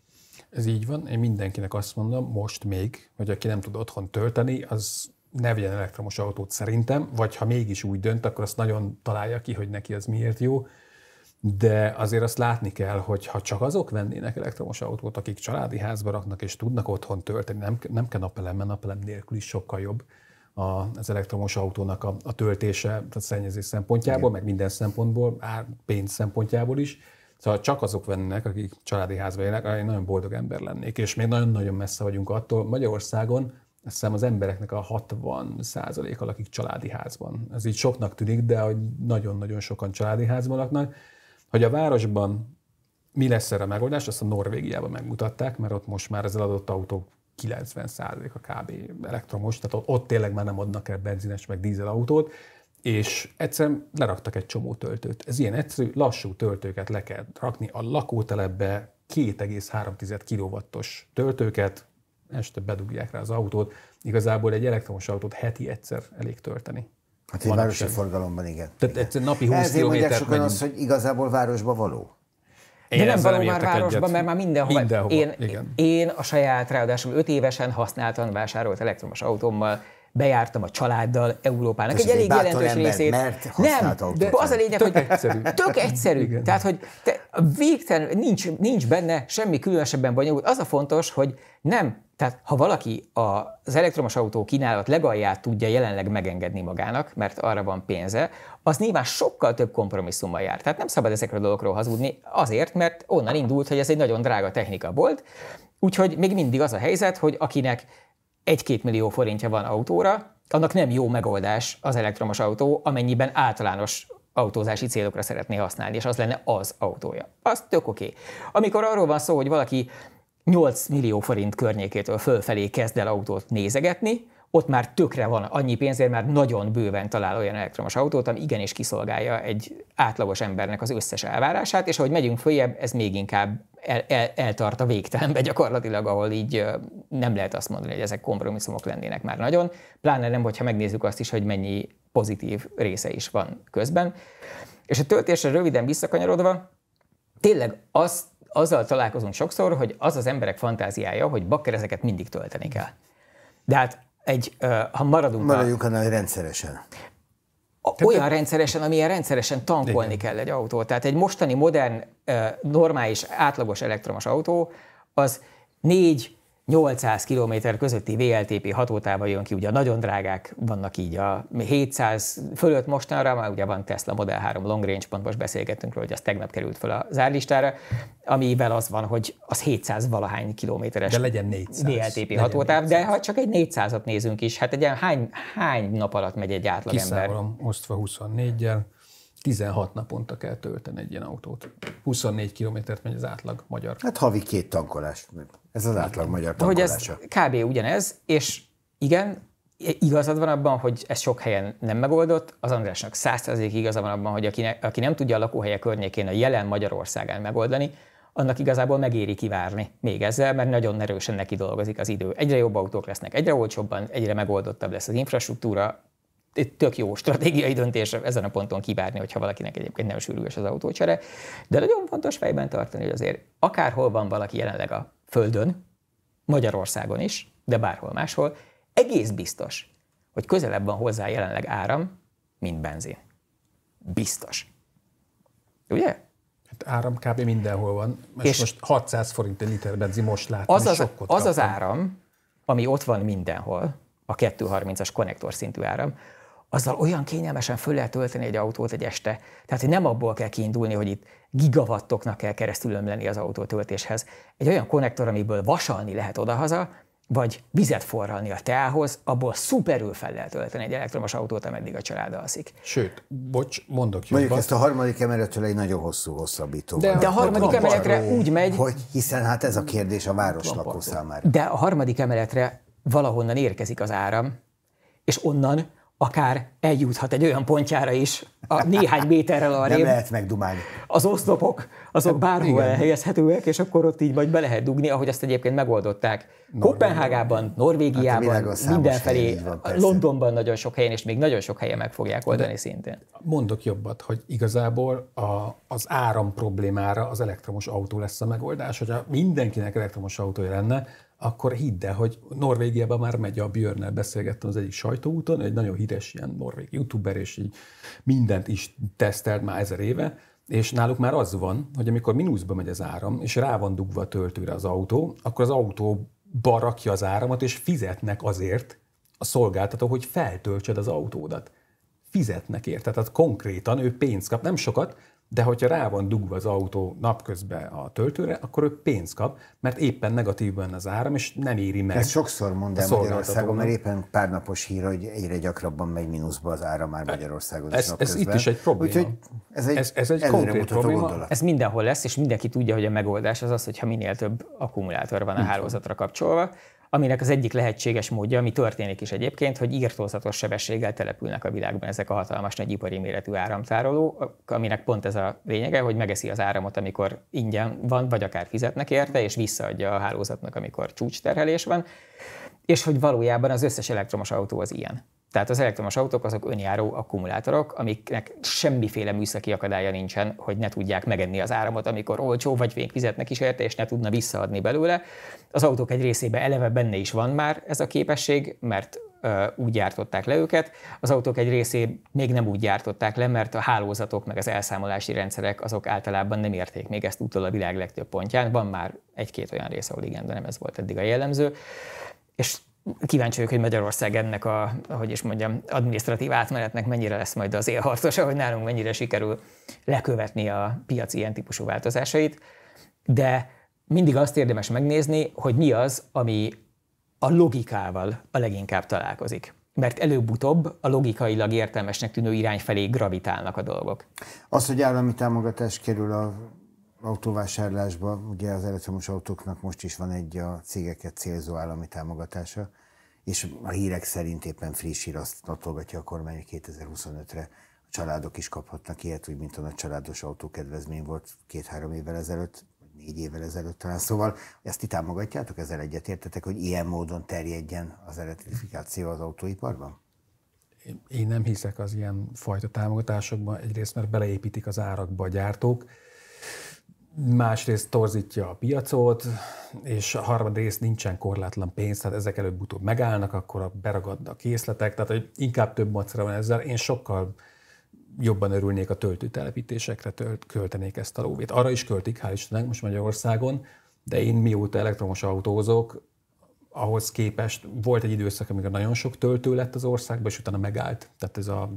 Ez így van. Én mindenkinek azt mondom, most még, hogy aki nem tud otthon tölteni, az ne vegyen elektromos autót szerintem, vagy ha mégis úgy dönt, akkor azt nagyon találja ki, hogy neki az miért jó de azért azt látni kell, hogy ha csak azok vennének elektromos autót, akik családi házba raknak és tudnak otthon tölteni, nem, nem kell mert napelem nélkül is sokkal jobb a, az elektromos autónak a, a töltése, tehát szennyezés szempontjából, Igen. meg minden szempontból, ár, pénz szempontjából is. Szóval csak azok vennének, akik családi házba élnek, én nagyon boldog ember lennék. És még nagyon-nagyon messze vagyunk attól, Magyarországon azt hiszem az embereknek a 60 a lakik családi házban. Ez így soknak tűnik, de hogy nagyon-nagyon sokan családi házban laknak. Hogy a városban mi lesz erre a megoldás, azt a Norvégiában megmutatták, mert ott most már az eladott autók 90%-a kb. elektromos, tehát ott tényleg már nem adnak el benzines meg dízelautót, és egyszerűen leraktak egy csomó töltőt. Ez ilyen egyszerű, lassú töltőket le kell rakni a lakótelepbe, 2,3 kW-os töltőket, este bedugják rá az autót. Igazából egy elektromos autót heti egyszer elég tölteni. Hát egy városi forgalomban igen. Tehát igen. napi 20 Ezért mondják sokan megyünk. azt, hogy igazából városba való. Én De nem való már városban, egyet. mert már mindenhol mindenhol. Én, igen. én a saját, ráadásul 5 évesen használtan vásárolt elektromos autómmal bejártam a családdal Európának. És egy elég jelentős ember, részét. Mert nem, de az a lényeg, tök hogy egyszerű. tök egyszerű. Igen. Tehát, hogy te, végtelen, nincs, nincs benne semmi különösebben bonyolult. Az a fontos, hogy nem tehát ha valaki az elektromos autó kínálat legalját tudja jelenleg megengedni magának, mert arra van pénze, az nyilván sokkal több kompromisszummal jár. Tehát nem szabad ezekről a dolgokról hazudni azért, mert onnan indult, hogy ez egy nagyon drága technika volt, úgyhogy még mindig az a helyzet, hogy akinek 1-2 millió forintja van autóra, annak nem jó megoldás az elektromos autó, amennyiben általános autózási célokra szeretné használni, és az lenne az autója. Az tök oké. Okay. Amikor arról van szó, hogy valaki 8 millió forint környékétől fölfelé kezd el autót nézegetni, ott már tökre van annyi pénzért, már nagyon bőven talál olyan elektromos autót, ami igenis kiszolgálja egy átlagos embernek az összes elvárását, és ahogy megyünk följebb, ez még inkább el, el, eltart a végtelenbe gyakorlatilag, ahol így nem lehet azt mondani, hogy ezek kompromisszumok lennének már nagyon, pláne nem, hogyha megnézzük azt is, hogy mennyi pozitív része is van közben. És a töltésre röviden visszakanyarodva, tényleg az, azzal találkozunk sokszor, hogy az az emberek fantáziája, hogy bakker ezeket mindig tölteni kell. De hát egy, ha maradunk Maradjunk annál, hogy rendszeresen. Olyan te... rendszeresen, amilyen rendszeresen tankolni Igen. kell egy autó. Tehát egy mostani modern, normális, átlagos elektromos autó, az négy 800 km közötti VLTP hatótáva jön ki, ugye nagyon drágák vannak így a 700 fölött mostanra, már ugye van Tesla Model 3 Long Range, pont most beszélgettünk róla, hogy az tegnap került fel a zárlistára, amivel az van, hogy az 700 valahány kilométeres de legyen 400. VLTP legyen hatótáv, 400. de ha csak egy 400-at nézünk is, hát egy ilyen hány, hány nap alatt megy egy átlagember? Kiszámolom, osztva 24-jel, 16 naponta kell tölteni egy ilyen autót. 24 kilométert megy az átlag magyar. Hát havi két tankolás. Ez az átlag hát, magyar tankolása. hogy ez kb. ugyanez, és igen, igazad van abban, hogy ez sok helyen nem megoldott, az Andrásnak 100 igaza van abban, hogy aki, ne, aki nem tudja a lakóhelye környékén a jelen Magyarországán megoldani, annak igazából megéri kivárni még ezzel, mert nagyon erősen neki dolgozik az idő. Egyre jobb autók lesznek, egyre olcsóbban, egyre megoldottabb lesz az infrastruktúra, tök jó stratégiai döntés ezen a ponton kivárni, hogyha valakinek egyébként nem sűrűs az autócsere. De nagyon fontos fejben tartani, hogy azért akárhol van valaki jelenleg a Földön, Magyarországon is, de bárhol máshol, egész biztos, hogy közelebb van hozzá jelenleg áram, mint benzin. Biztos. Ugye? Hát áram kb. mindenhol van. Most és most 600 forint egy liter benzin most láttam, az az, az az áram, ami ott van mindenhol, a 230-as konnektor szintű áram, azzal olyan kényelmesen föl lehet tölteni egy autót egy este. Tehát, hogy nem abból kell kiindulni, hogy itt gigavattoknak kell keresztül ömleni az autó töltéshez. Egy olyan konnektor, amiből vasalni lehet odahaza, vagy vizet forralni a teához, abból szuperül fel lehet tölteni egy elektromos autót, ameddig a család alszik. Sőt, bocs, mondok jobban. Mondjuk ezt a harmadik emeletről egy nagyon hosszú hosszabbító. De, de a harmadik emeletre való, úgy megy... Hogy, hiszen hát ez a kérdés a város lakó számára. De a harmadik emeletre valahonnan érkezik az áram, és onnan akár eljuthat egy olyan pontjára is, a néhány méterrel a Nem lehet megdumálni. Az oszlopok, azok hát, bárhol elhelyezhetőek, és akkor ott így majd be lehet dugni, ahogy ezt egyébként megoldották. Norvégia. Kopenhágában, Norvégiában, hát mindenfelé, van, Londonban nagyon sok helyen, és még nagyon sok helyen meg fogják oldani De szintén. Mondok jobbat, hogy igazából a, az áram problémára az elektromos autó lesz a megoldás. Hogyha mindenkinek elektromos autója lenne, akkor hidd el, hogy Norvégiában már megy a Björnnel, beszélgettem az egyik sajtóúton, egy nagyon híres ilyen norvég youtuber, és így mindent is tesztelt már ezer éve, és náluk már az van, hogy amikor mínuszba megy az áram, és rá van dugva a töltőre az autó, akkor az autó barakja az áramot, és fizetnek azért a szolgáltató, hogy feltöltsed az autódat. Fizetnek érte, tehát konkrétan ő pénzt kap, nem sokat, de hogyha rá van dugva az autó napközben a töltőre, akkor ő pénzt kap, mert éppen negatívban az áram, és nem éri meg. Ezt sokszor mondom Magyarországon, mert éppen párnapos hír, hogy egyre gyakrabban megy mínuszba az áram már e, Magyarországon. Ez, ez itt is egy probléma. Úgyhogy ez egy, ez, ez egy konkrét probléma. Gondolat. Ez mindenhol lesz, és mindenki tudja, hogy a megoldás az az, hogyha minél több akkumulátor van a hálózatra kapcsolva, aminek az egyik lehetséges módja, ami történik is egyébként, hogy írtózatos sebességgel települnek a világban ezek a hatalmas nagy ipari méretű áramtárolók, aminek pont ez a lényege, hogy megeszi az áramot, amikor ingyen van, vagy akár fizetnek érte, és visszaadja a hálózatnak, amikor csúcsterhelés van, és hogy valójában az összes elektromos autó az ilyen. Tehát az elektromos autók azok önjáró akkumulátorok, amiknek semmiféle műszaki akadálya nincsen, hogy ne tudják megenni az áramot, amikor olcsó vagy még fizetnek is érte, és ne tudna visszaadni belőle. Az autók egy részében eleve benne is van már ez a képesség, mert úgy gyártották le őket. Az autók egy részét még nem úgy gyártották le, mert a hálózatok meg az elszámolási rendszerek azok általában nem érték még ezt utol a világ legtöbb pontján. Van már egy-két olyan része, ahol igen, de nem ez volt eddig a jellemző. És kíváncsi vagyok, hogy Magyarország ennek a, hogy is mondjam, administratív átmenetnek mennyire lesz majd az élharcosa, hogy nálunk mennyire sikerül lekövetni a piac ilyen típusú változásait, de mindig azt érdemes megnézni, hogy mi az, ami a logikával a leginkább találkozik mert előbb-utóbb a logikailag értelmesnek tűnő irány felé gravitálnak a dolgok. Az, hogy állami támogatás kerül a autóvásárlásban ugye az elektromos autóknak most is van egy a cégeket célzó állami támogatása, és a hírek szerint éppen friss hír azt a kormány, hogy 2025-re a családok is kaphatnak ilyet, úgy mint a nagy családos autókedvezmény volt két-három évvel ezelőtt, négy évvel ezelőtt talán. Szóval ezt ti támogatjátok, ezzel egyetértetek, hogy ilyen módon terjedjen az elektrifikáció az autóiparban? Én nem hiszek az ilyen fajta támogatásokban, egyrészt mert beleépítik az árakba a gyártók, másrészt torzítja a piacot, és a harmadrészt nincsen korlátlan pénz, tehát ezek előbb-utóbb megállnak, akkor a a készletek, tehát hogy inkább több macra van ezzel. Én sokkal jobban örülnék a töltőtelepítésekre, tölt, költenék ezt a lóvét. Arra is költik, hál' Istennek, most Magyarországon, de én mióta elektromos autózok, ahhoz képest volt egy időszak, amikor nagyon sok töltő lett az országban, és utána megállt. Tehát ez a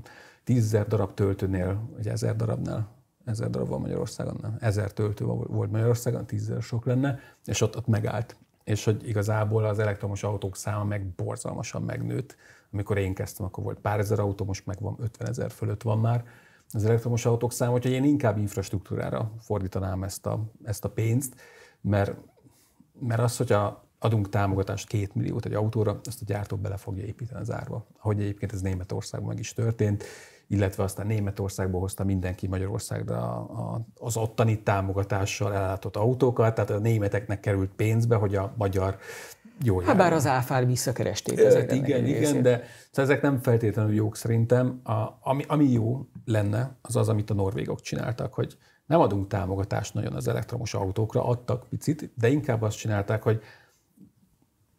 tízzer darab töltőnél, vagy ezer darabnál ezer darab van Magyarországon, nem, ezer töltő volt Magyarországon, tízzel sok lenne, és ott, ott megállt. És hogy igazából az elektromos autók száma meg borzalmasan megnőtt. Amikor én kezdtem, akkor volt pár ezer autó, most meg van 50 ezer fölött van már az elektromos autók száma, hogy én inkább infrastruktúrára fordítanám ezt a, ezt a pénzt, mert, mert az, hogyha adunk támogatást két milliót egy autóra, ezt a gyártó bele fogja építeni az árba. Ahogy egyébként ez Németországban meg is történt, illetve aztán Németországból hozta mindenki Magyarországra az ottani támogatással ellátott autókat, tehát a németeknek került pénzbe, hogy a magyar jó Hát bár az áfár visszakeresték ezeket. Igen, igen, részét. de szóval ezek nem feltétlenül jók szerintem. A, ami, ami jó lenne, az az, amit a norvégok csináltak, hogy nem adunk támogatást nagyon az elektromos autókra, adtak picit, de inkább azt csinálták, hogy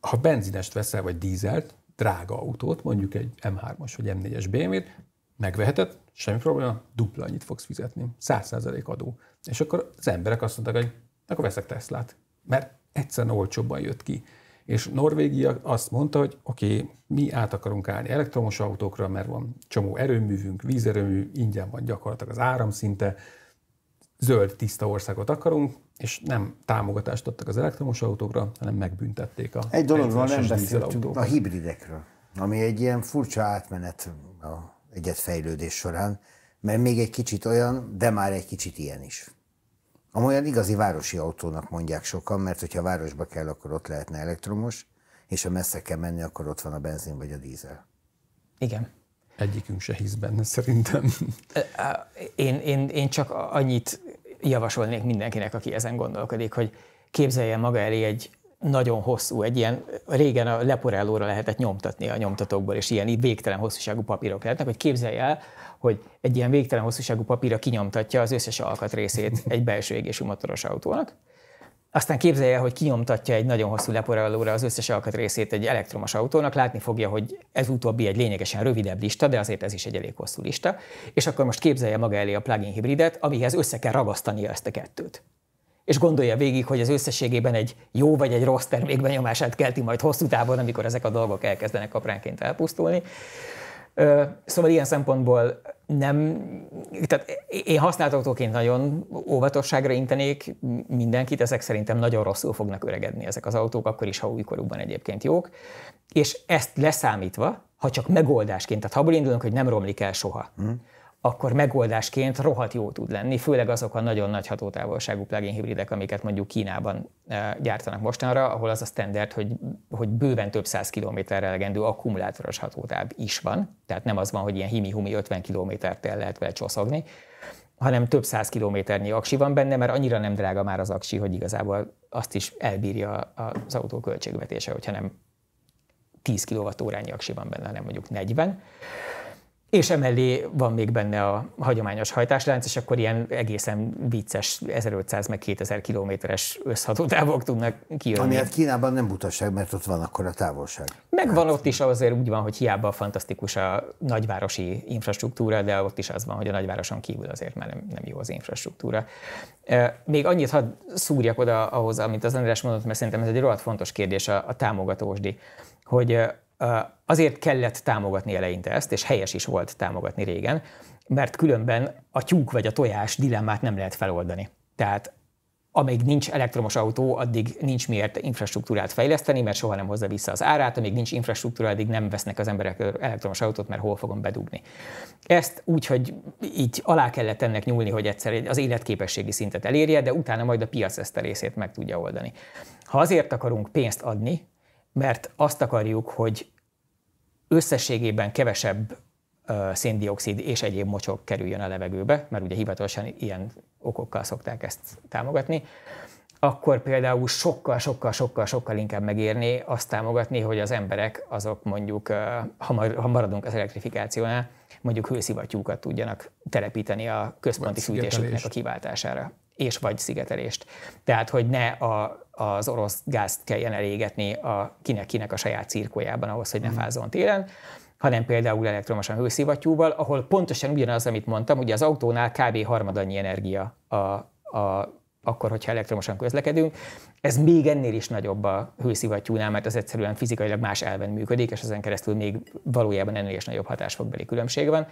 ha benzinest veszel, vagy dízelt, drága autót, mondjuk egy M3-as vagy M4-es BMW-t, megveheted, semmi probléma, dupla annyit fogsz fizetni, 100% adó. És akkor az emberek azt mondták, hogy akkor veszek Teslát, mert egyszerűen olcsóbban jött ki. És Norvégia azt mondta, hogy oké, okay, mi át akarunk állni elektromos autókra, mert van csomó erőművünk, vízerőmű, ingyen van gyakorlatilag az áramszinte, zöld, tiszta országot akarunk, és nem támogatást adtak az elektromos autókra, hanem megbüntették a Egy dologról nem beszéltünk, a hibridekről, ami egy ilyen furcsa átmenet a egyet fejlődés során, mert még egy kicsit olyan, de már egy kicsit ilyen is. Amolyan igazi városi autónak mondják sokan, mert hogyha városba kell, akkor ott lehetne elektromos, és ha messze kell menni, akkor ott van a benzin vagy a dízel. Igen. Egyikünk se hisz benne, szerintem. Én, én, én csak annyit javasolnék mindenkinek, aki ezen gondolkodik, hogy képzelje maga elé egy nagyon hosszú, egy ilyen, régen a leporellóra lehetett nyomtatni a nyomtatókból, és ilyen itt végtelen hosszúságú papírok lehetnek, hogy képzelj el, hogy egy ilyen végtelen hosszúságú papírra kinyomtatja az összes alkatrészét egy belső égésű motoros autónak, aztán képzelje, hogy kinyomtatja egy nagyon hosszú leporálóra az összes alkatrészét egy elektromos autónak, látni fogja, hogy ez utóbbi egy lényegesen rövidebb lista, de azért ez is egy elég hosszú lista, és akkor most képzelje maga elé a plug-in hibridet, amihez össze kell ragasztania ezt a kettőt és gondolja végig, hogy az összességében egy jó vagy egy rossz termék benyomását kelti majd hosszú távon, amikor ezek a dolgok elkezdenek apránként elpusztulni. Szóval ilyen szempontból nem, tehát én használtatóként nagyon óvatosságra intenék mindenkit, ezek szerintem nagyon rosszul fognak öregedni ezek az autók, akkor is, ha újkorúban egyébként jók. És ezt leszámítva, ha csak megoldásként, tehát ha indulunk, hogy nem romlik el soha, hmm akkor megoldásként rohadt jó tud lenni, főleg azok a nagyon nagy hatótávolságú plugin hibridek, amiket mondjuk Kínában eh, gyártanak mostanra, ahol az a standard, hogy, hogy bőven több száz kilométerre elegendő akkumulátoros hatótáv is van, tehát nem az van, hogy ilyen himi-humi 50 kilométert el lehet vele csoszogni, hanem több száz kilométernyi aksi van benne, mert annyira nem drága már az aksi, hogy igazából azt is elbírja az autó költségvetése, hogyha nem 10 kWh aksi van benne, hanem mondjuk 40 és emellé van még benne a hagyományos hajtáslánc, és akkor ilyen egészen vicces 1500 meg 2000 kilométeres összhatótávok tudnak kijönni. Ami hát Kínában nem butaság, mert ott van akkor a távolság. Meg hát. van ott is azért úgy van, hogy hiába fantasztikus a nagyvárosi infrastruktúra, de ott is az van, hogy a nagyvároson kívül azért már nem, nem jó az infrastruktúra. Még annyit hadd szúrjak oda ahhoz, amit az András mondott, mert szerintem ez egy rohadt fontos kérdés a, a támogatósdi, hogy Azért kellett támogatni eleinte ezt, és helyes is volt támogatni régen, mert különben a tyúk vagy a tojás dilemmát nem lehet feloldani. Tehát amíg nincs elektromos autó, addig nincs miért infrastruktúrát fejleszteni, mert soha nem hozza vissza az árát, amíg nincs infrastruktúra, addig nem vesznek az emberek elektromos autót, mert hol fogom bedugni. Ezt úgy, hogy így alá kellett ennek nyúlni, hogy egyszer az életképességi szintet elérje, de utána majd a piac ezt a részét meg tudja oldani. Ha azért akarunk pénzt adni, mert azt akarjuk, hogy összességében kevesebb széndiokszid és egyéb mocsok kerüljön a levegőbe, mert ugye hivatalosan ilyen okokkal szokták ezt támogatni, akkor például sokkal, sokkal, sokkal, sokkal inkább megérné azt támogatni, hogy az emberek azok mondjuk, ha maradunk az elektrifikációnál, mondjuk hőszivattyúkat tudjanak telepíteni a központi fűtésüknek a kiváltására és vagy szigetelést. Tehát, hogy ne a az orosz gázt kelljen elégetni a kinek-kinek a saját cirkójában ahhoz, hogy ne mm. fázon télen, hanem például elektromosan hőszivattyúval, ahol pontosan ugyanaz, amit mondtam, ugye az autónál kb. harmadannyi energia a, a akkor, hogyha elektromosan közlekedünk. Ez még ennél is nagyobb a hőszivattyúnál, mert az egyszerűen fizikailag más elven működik, és ezen keresztül még valójában ennél is nagyobb hatásfokbeli különbség van.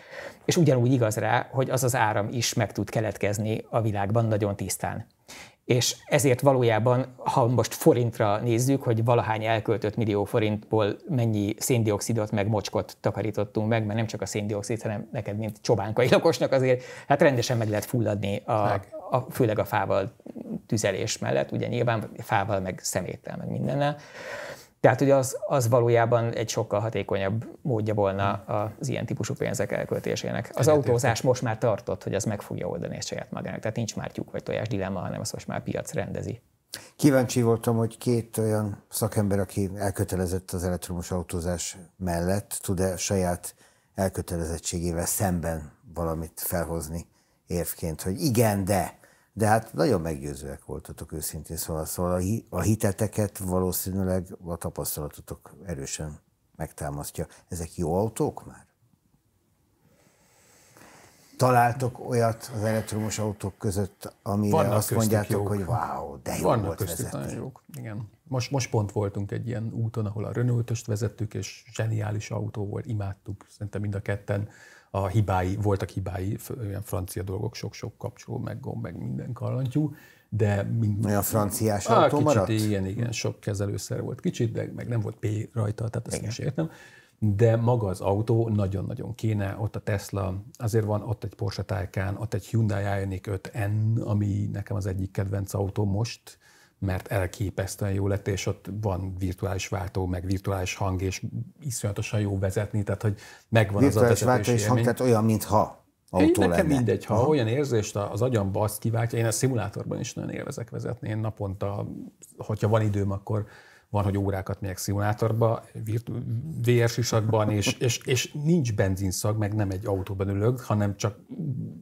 És ugyanúgy igaz rá, hogy az az áram is meg tud keletkezni a világban nagyon tisztán és ezért valójában, ha most forintra nézzük, hogy valahány elköltött millió forintból mennyi széndiokszidot meg mocskot takarítottunk meg, mert nem csak a széndiokszid, hanem neked, mint csobánkai lakosnak azért, hát rendesen meg lehet fulladni, a, a, főleg a fával tüzelés mellett, ugye nyilván fával, meg szeméttel, meg mindennel. Tehát hogy az, az valójában egy sokkal hatékonyabb módja volna az ilyen típusú pénzek elköltésének. Az autózás most már tartott, hogy az meg fogja oldani ezt saját magának. Tehát nincs már tyúk vagy tojás dilemma, hanem az most már piac rendezi. Kíváncsi voltam, hogy két olyan szakember, aki elkötelezett az elektromos autózás mellett, tud-e saját elkötelezettségével szemben valamit felhozni érvként, hogy igen, de de hát nagyon meggyőzőek voltatok őszintén, szóval, szóval a hiteteket valószínűleg a tapasztalatotok erősen megtámasztja. Ezek jó autók már? Találtok olyat az elektromos autók között, amire Vannak azt mondjátok, jók. hogy wow, de jó Vannak volt vezetni. Nagyon jók. Igen. Most, most pont voltunk egy ilyen úton, ahol a Renault-öst vezettük, és zseniális autó volt, imádtuk, szerintem mind a ketten a hibái, voltak hibái, olyan francia dolgok, sok-sok kapcsoló, meg gomb, meg minden kallantyú, de mind... Olyan franciás a, autó kicsit, maradt? Igen, igen, sok kezelőszer volt kicsit, de meg nem volt P rajta, tehát ezt igen. is értem. De maga az autó nagyon-nagyon kéne, ott a Tesla, azért van ott egy Porsche Taycan, ott egy Hyundai Ioniq 5N, ami nekem az egyik kedvenc autó most, mert elképesztően jó lett, és ott van virtuális váltó, meg virtuális hang, és iszonyatosan jó vezetni, tehát hogy megvan virtuális az a váltó és hang, tehát olyan, mintha autó nekem lenne. mindegy, ha Aha. olyan érzést az agyamba azt kiváltja, én a szimulátorban is nagyon élvezek vezetni, én naponta, hogyha van időm, akkor van, hogy órákat megyek szimulátorba, virtu- VR sisakban, és, és, és nincs benzinszag, meg nem egy autóban ülök, hanem csak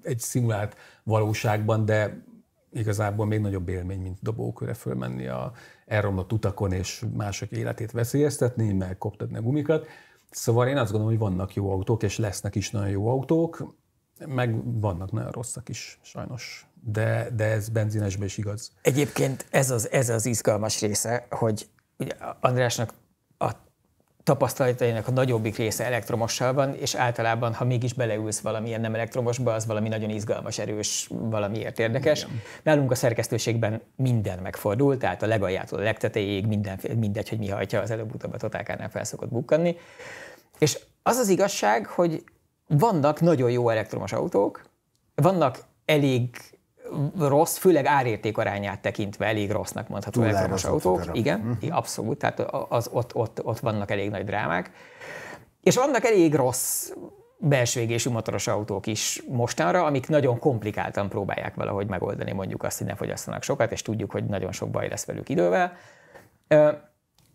egy szimulált valóságban, de igazából még nagyobb élmény, mint dobókörre fölmenni a elromlott utakon és mások életét veszélyeztetni, meg koptatni a gumikat. Szóval én azt gondolom, hogy vannak jó autók, és lesznek is nagyon jó autók, meg vannak nagyon rosszak is, sajnos. De, de ez benzinesben is igaz. Egyébként ez az, ez az izgalmas része, hogy ugye Andrásnak tapasztalatainak a nagyobbik része elektromossal van, és általában, ha mégis beleülsz valamilyen nem elektromosba, az valami nagyon izgalmas, erős, valamiért érdekes. Igen. Nálunk a szerkesztőségben minden megfordul, tehát a legaljától a legtetejéig minden, mindegy, hogy mi hajtja, az előbb-utóbb a fel felszokott bukkanni. És az az igazság, hogy vannak nagyon jó elektromos autók, vannak elég rossz, főleg árérték arányát tekintve elég rossznak mondható elektromos autók. Terem. Igen, mm-hmm. abszolút, tehát az, ott, ott, ott vannak elég nagy drámák. És vannak elég rossz belső égésű motoros autók is mostanra, amik nagyon komplikáltan próbálják valahogy megoldani mondjuk azt, hogy ne fogyasszanak sokat, és tudjuk, hogy nagyon sok baj lesz velük idővel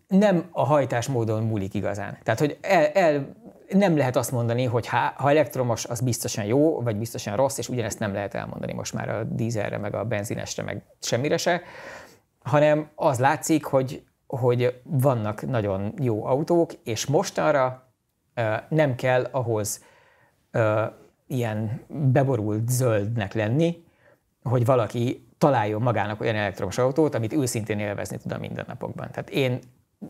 nem a hajtásmódon múlik igazán. Tehát, hogy el, el, nem lehet azt mondani, hogy ha, ha elektromos, az biztosan jó, vagy biztosan rossz, és ugyanezt nem lehet elmondani most már a dízelre, meg a benzinesre, meg semmire se, hanem az látszik, hogy, hogy vannak nagyon jó autók, és mostanra nem kell ahhoz ilyen beborult zöldnek lenni, hogy valaki találjon magának olyan elektromos autót, amit őszintén élvezni tud a mindennapokban. Tehát én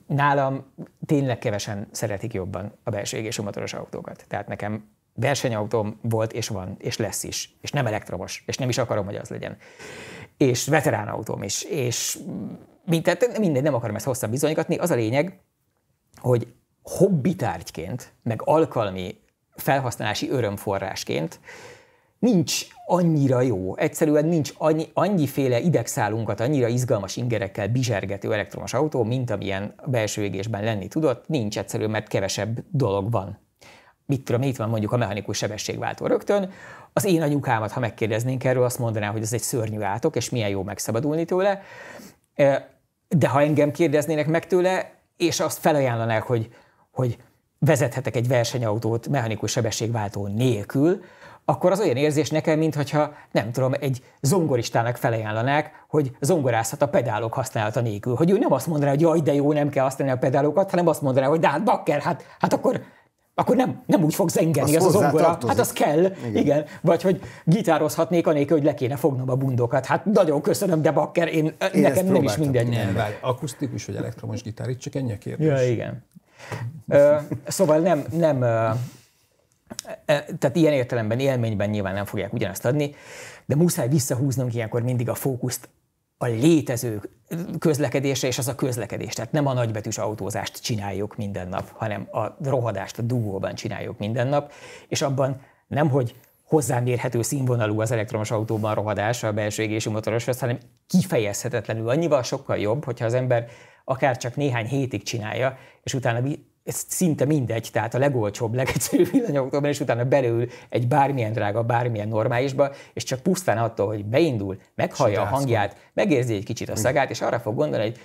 nálam tényleg kevesen szeretik jobban a belső égésű motoros autókat. Tehát nekem versenyautóm volt és van, és lesz is, és nem elektromos, és nem is akarom, hogy az legyen. És veterán autóm is, és mindent, mindegy, nem akarom ezt hosszabb bizonyítani. Az a lényeg, hogy hobbitárgyként, meg alkalmi felhasználási örömforrásként nincs annyira jó. Egyszerűen nincs annyi, annyiféle idegszálunkat, annyira izgalmas ingerekkel bizsergető elektromos autó, mint amilyen belső égésben lenni tudott. Nincs egyszerűen, mert kevesebb dolog van. Mit tudom, itt van mondjuk a mechanikus sebességváltó rögtön. Az én anyukámat, ha megkérdeznénk erről, azt mondaná, hogy ez egy szörnyű átok, és milyen jó megszabadulni tőle. De ha engem kérdeznének meg tőle, és azt felajánlanák, hogy, hogy vezethetek egy versenyautót mechanikus sebességváltó nélkül, akkor az olyan érzés nekem, mintha nem tudom, egy zongoristának felajánlanák, hogy zongorázhat a pedálok használata nélkül. Hogy ő nem azt mondaná, hogy jaj, de jó, nem kell használni a pedálokat, hanem azt mondaná, hogy de hát bakker, hát, hát akkor akkor nem, nem úgy fog zengeni az, az zongora. Tartozik. Hát az kell, igen. igen. Vagy hogy gitározhatnék anélkül, hogy le kéne fognom a bundokat. Hát nagyon köszönöm, de bakker, én, eh, én nekem nem is mindegy. Nem, várj, akusztikus vagy elektromos gitár, itt csak ennyi a kérdés. Ja, igen. Ö, szóval nem, nem E, e, tehát ilyen értelemben, élményben nyilván nem fogják ugyanazt adni, de muszáj visszahúznunk ilyenkor mindig a fókuszt a létező közlekedésre, és az a közlekedés. Tehát nem a nagybetűs autózást csináljuk minden nap, hanem a rohadást a dugóban csináljuk minden nap, és abban nem, hogy hozzámérhető színvonalú az elektromos autóban a rohadás a belső égési motoroshoz, hanem kifejezhetetlenül annyival sokkal jobb, hogyha az ember akár csak néhány hétig csinálja, és utána ez szinte mindegy, tehát a legolcsóbb, legegyszerűbb villanyautóban, és utána belül egy bármilyen drága, bármilyen normálisba, és csak pusztán attól, hogy beindul, meghallja a hangját, megérzi egy kicsit a szagát, és arra fog gondolni, hogy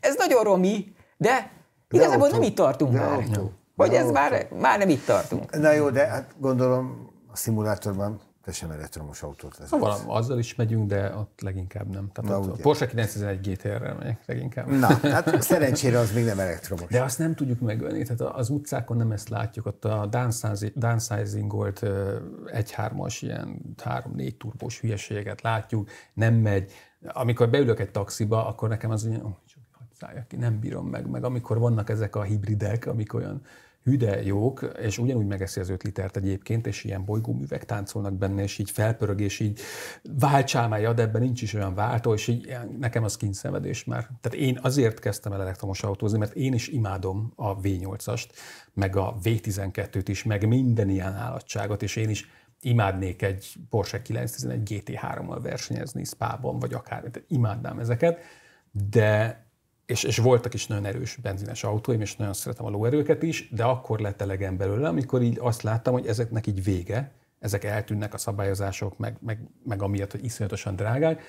ez nagyon romi, de igazából nem itt tartunk már. vagy Hogy ez már, már nem itt tartunk. Na jó, de hát gondolom a szimulátorban te sem elektromos autót vezetsz. Valami, azzal is megyünk, de ott leginkább nem. Tehát Na, ott a Porsche 911 GTR-rel megyek leginkább. Na, hát szerencsére az még nem elektromos. De azt nem tudjuk megölni, tehát az utcákon nem ezt látjuk. Ott a downsizing volt egy hármas, ilyen három-négy turbós hülyeséget látjuk, nem megy. Amikor beülök egy taxiba, akkor nekem az olyan, oh, csak ki, nem bírom meg. Meg amikor vannak ezek a hibridek, amik olyan hüde jók, és ugyanúgy megeszi az öt litert egyébként, és ilyen bolygóművek táncolnak benne, és így felpörög, és így váltsámája, de ebben nincs is olyan váltó, és így nekem az kínszenvedés már. Tehát én azért kezdtem el elektromos autózni, mert én is imádom a V8-ast, meg a V12-t is, meg minden ilyen állatságot, és én is imádnék egy Porsche 911 GT3-mal versenyezni Spában, vagy akár, imádnám ezeket, de és, és voltak is nagyon erős benzines autóim, és nagyon szeretem a lóerőket is, de akkor lett elegem belőle, amikor így azt láttam, hogy ezeknek így vége, ezek eltűnnek a szabályozások, meg, meg, meg amiatt, hogy iszonyatosan drágák,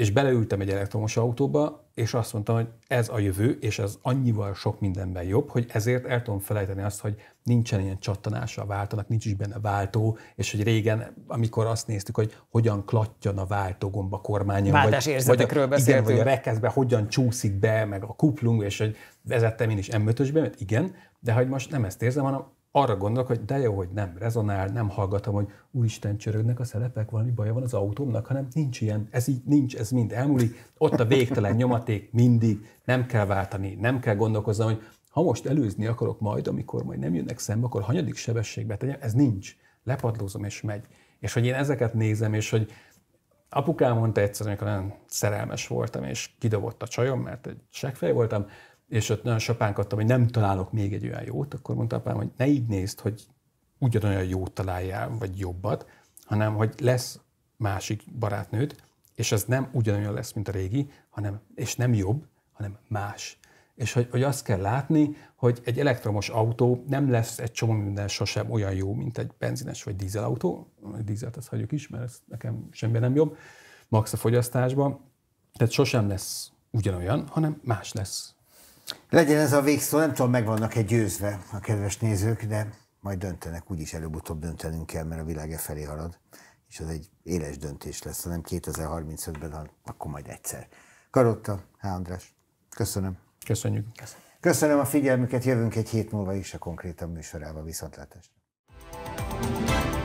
és beleültem egy elektromos autóba, és azt mondtam, hogy ez a jövő, és ez annyival sok mindenben jobb, hogy ezért el tudom felejteni azt, hogy nincsen ilyen csattanása a váltónak, nincs is benne váltó, és hogy régen, amikor azt néztük, hogy hogyan klattyan a váltógomb kormányon, vagy, vagy, a, igen, vagy a rekeszbe hogyan csúszik be, meg a kuplung, és hogy vezettem én is m mert igen, de hogy most nem ezt érzem, hanem arra gondolok, hogy de jó, hogy nem rezonál, nem hallgatom, hogy úristen csörögnek a szerepek, valami baja van az autómnak, hanem nincs ilyen, ez így nincs, ez mind elmúlik, ott a végtelen nyomaték mindig, nem kell váltani, nem kell gondolkoznom, hogy ha most előzni akarok majd, amikor majd nem jönnek szembe, akkor hanyadik sebességbe tegyem, ez nincs. Lepadlózom és megy. És hogy én ezeket nézem, és hogy apukám mondta egyszer, amikor nagyon szerelmes voltam, és kidobott a csajom, mert egy segfej voltam, és ott nagyon sapánkodtam, hogy nem találok még egy olyan jót, akkor mondta apám, hogy ne így nézd, hogy ugyanolyan jót találjál, vagy jobbat, hanem hogy lesz másik barátnőd, és ez nem ugyanolyan lesz, mint a régi, hanem, és nem jobb, hanem más. És hogy, hogy azt kell látni, hogy egy elektromos autó nem lesz egy csomó minden sosem olyan jó, mint egy benzines vagy autó. A dízelt azt hagyjuk is, mert ez nekem semmi nem jobb. Max a fogyasztásban. Tehát sosem lesz ugyanolyan, hanem más lesz legyen ez a végszó, nem tudom, meg vannak-e győzve a kedves nézők, de majd döntenek, úgyis előbb-utóbb döntenünk kell, mert a világ e felé halad, és az egy éles döntés lesz, hanem 2035-ben, akkor majd egyszer. Karotta, H. András, köszönöm. Köszönjük. Köszönöm. Köszönöm a figyelmüket, jövünk egy hét múlva is a konkrétan műsorával. Viszontlátásra. thank you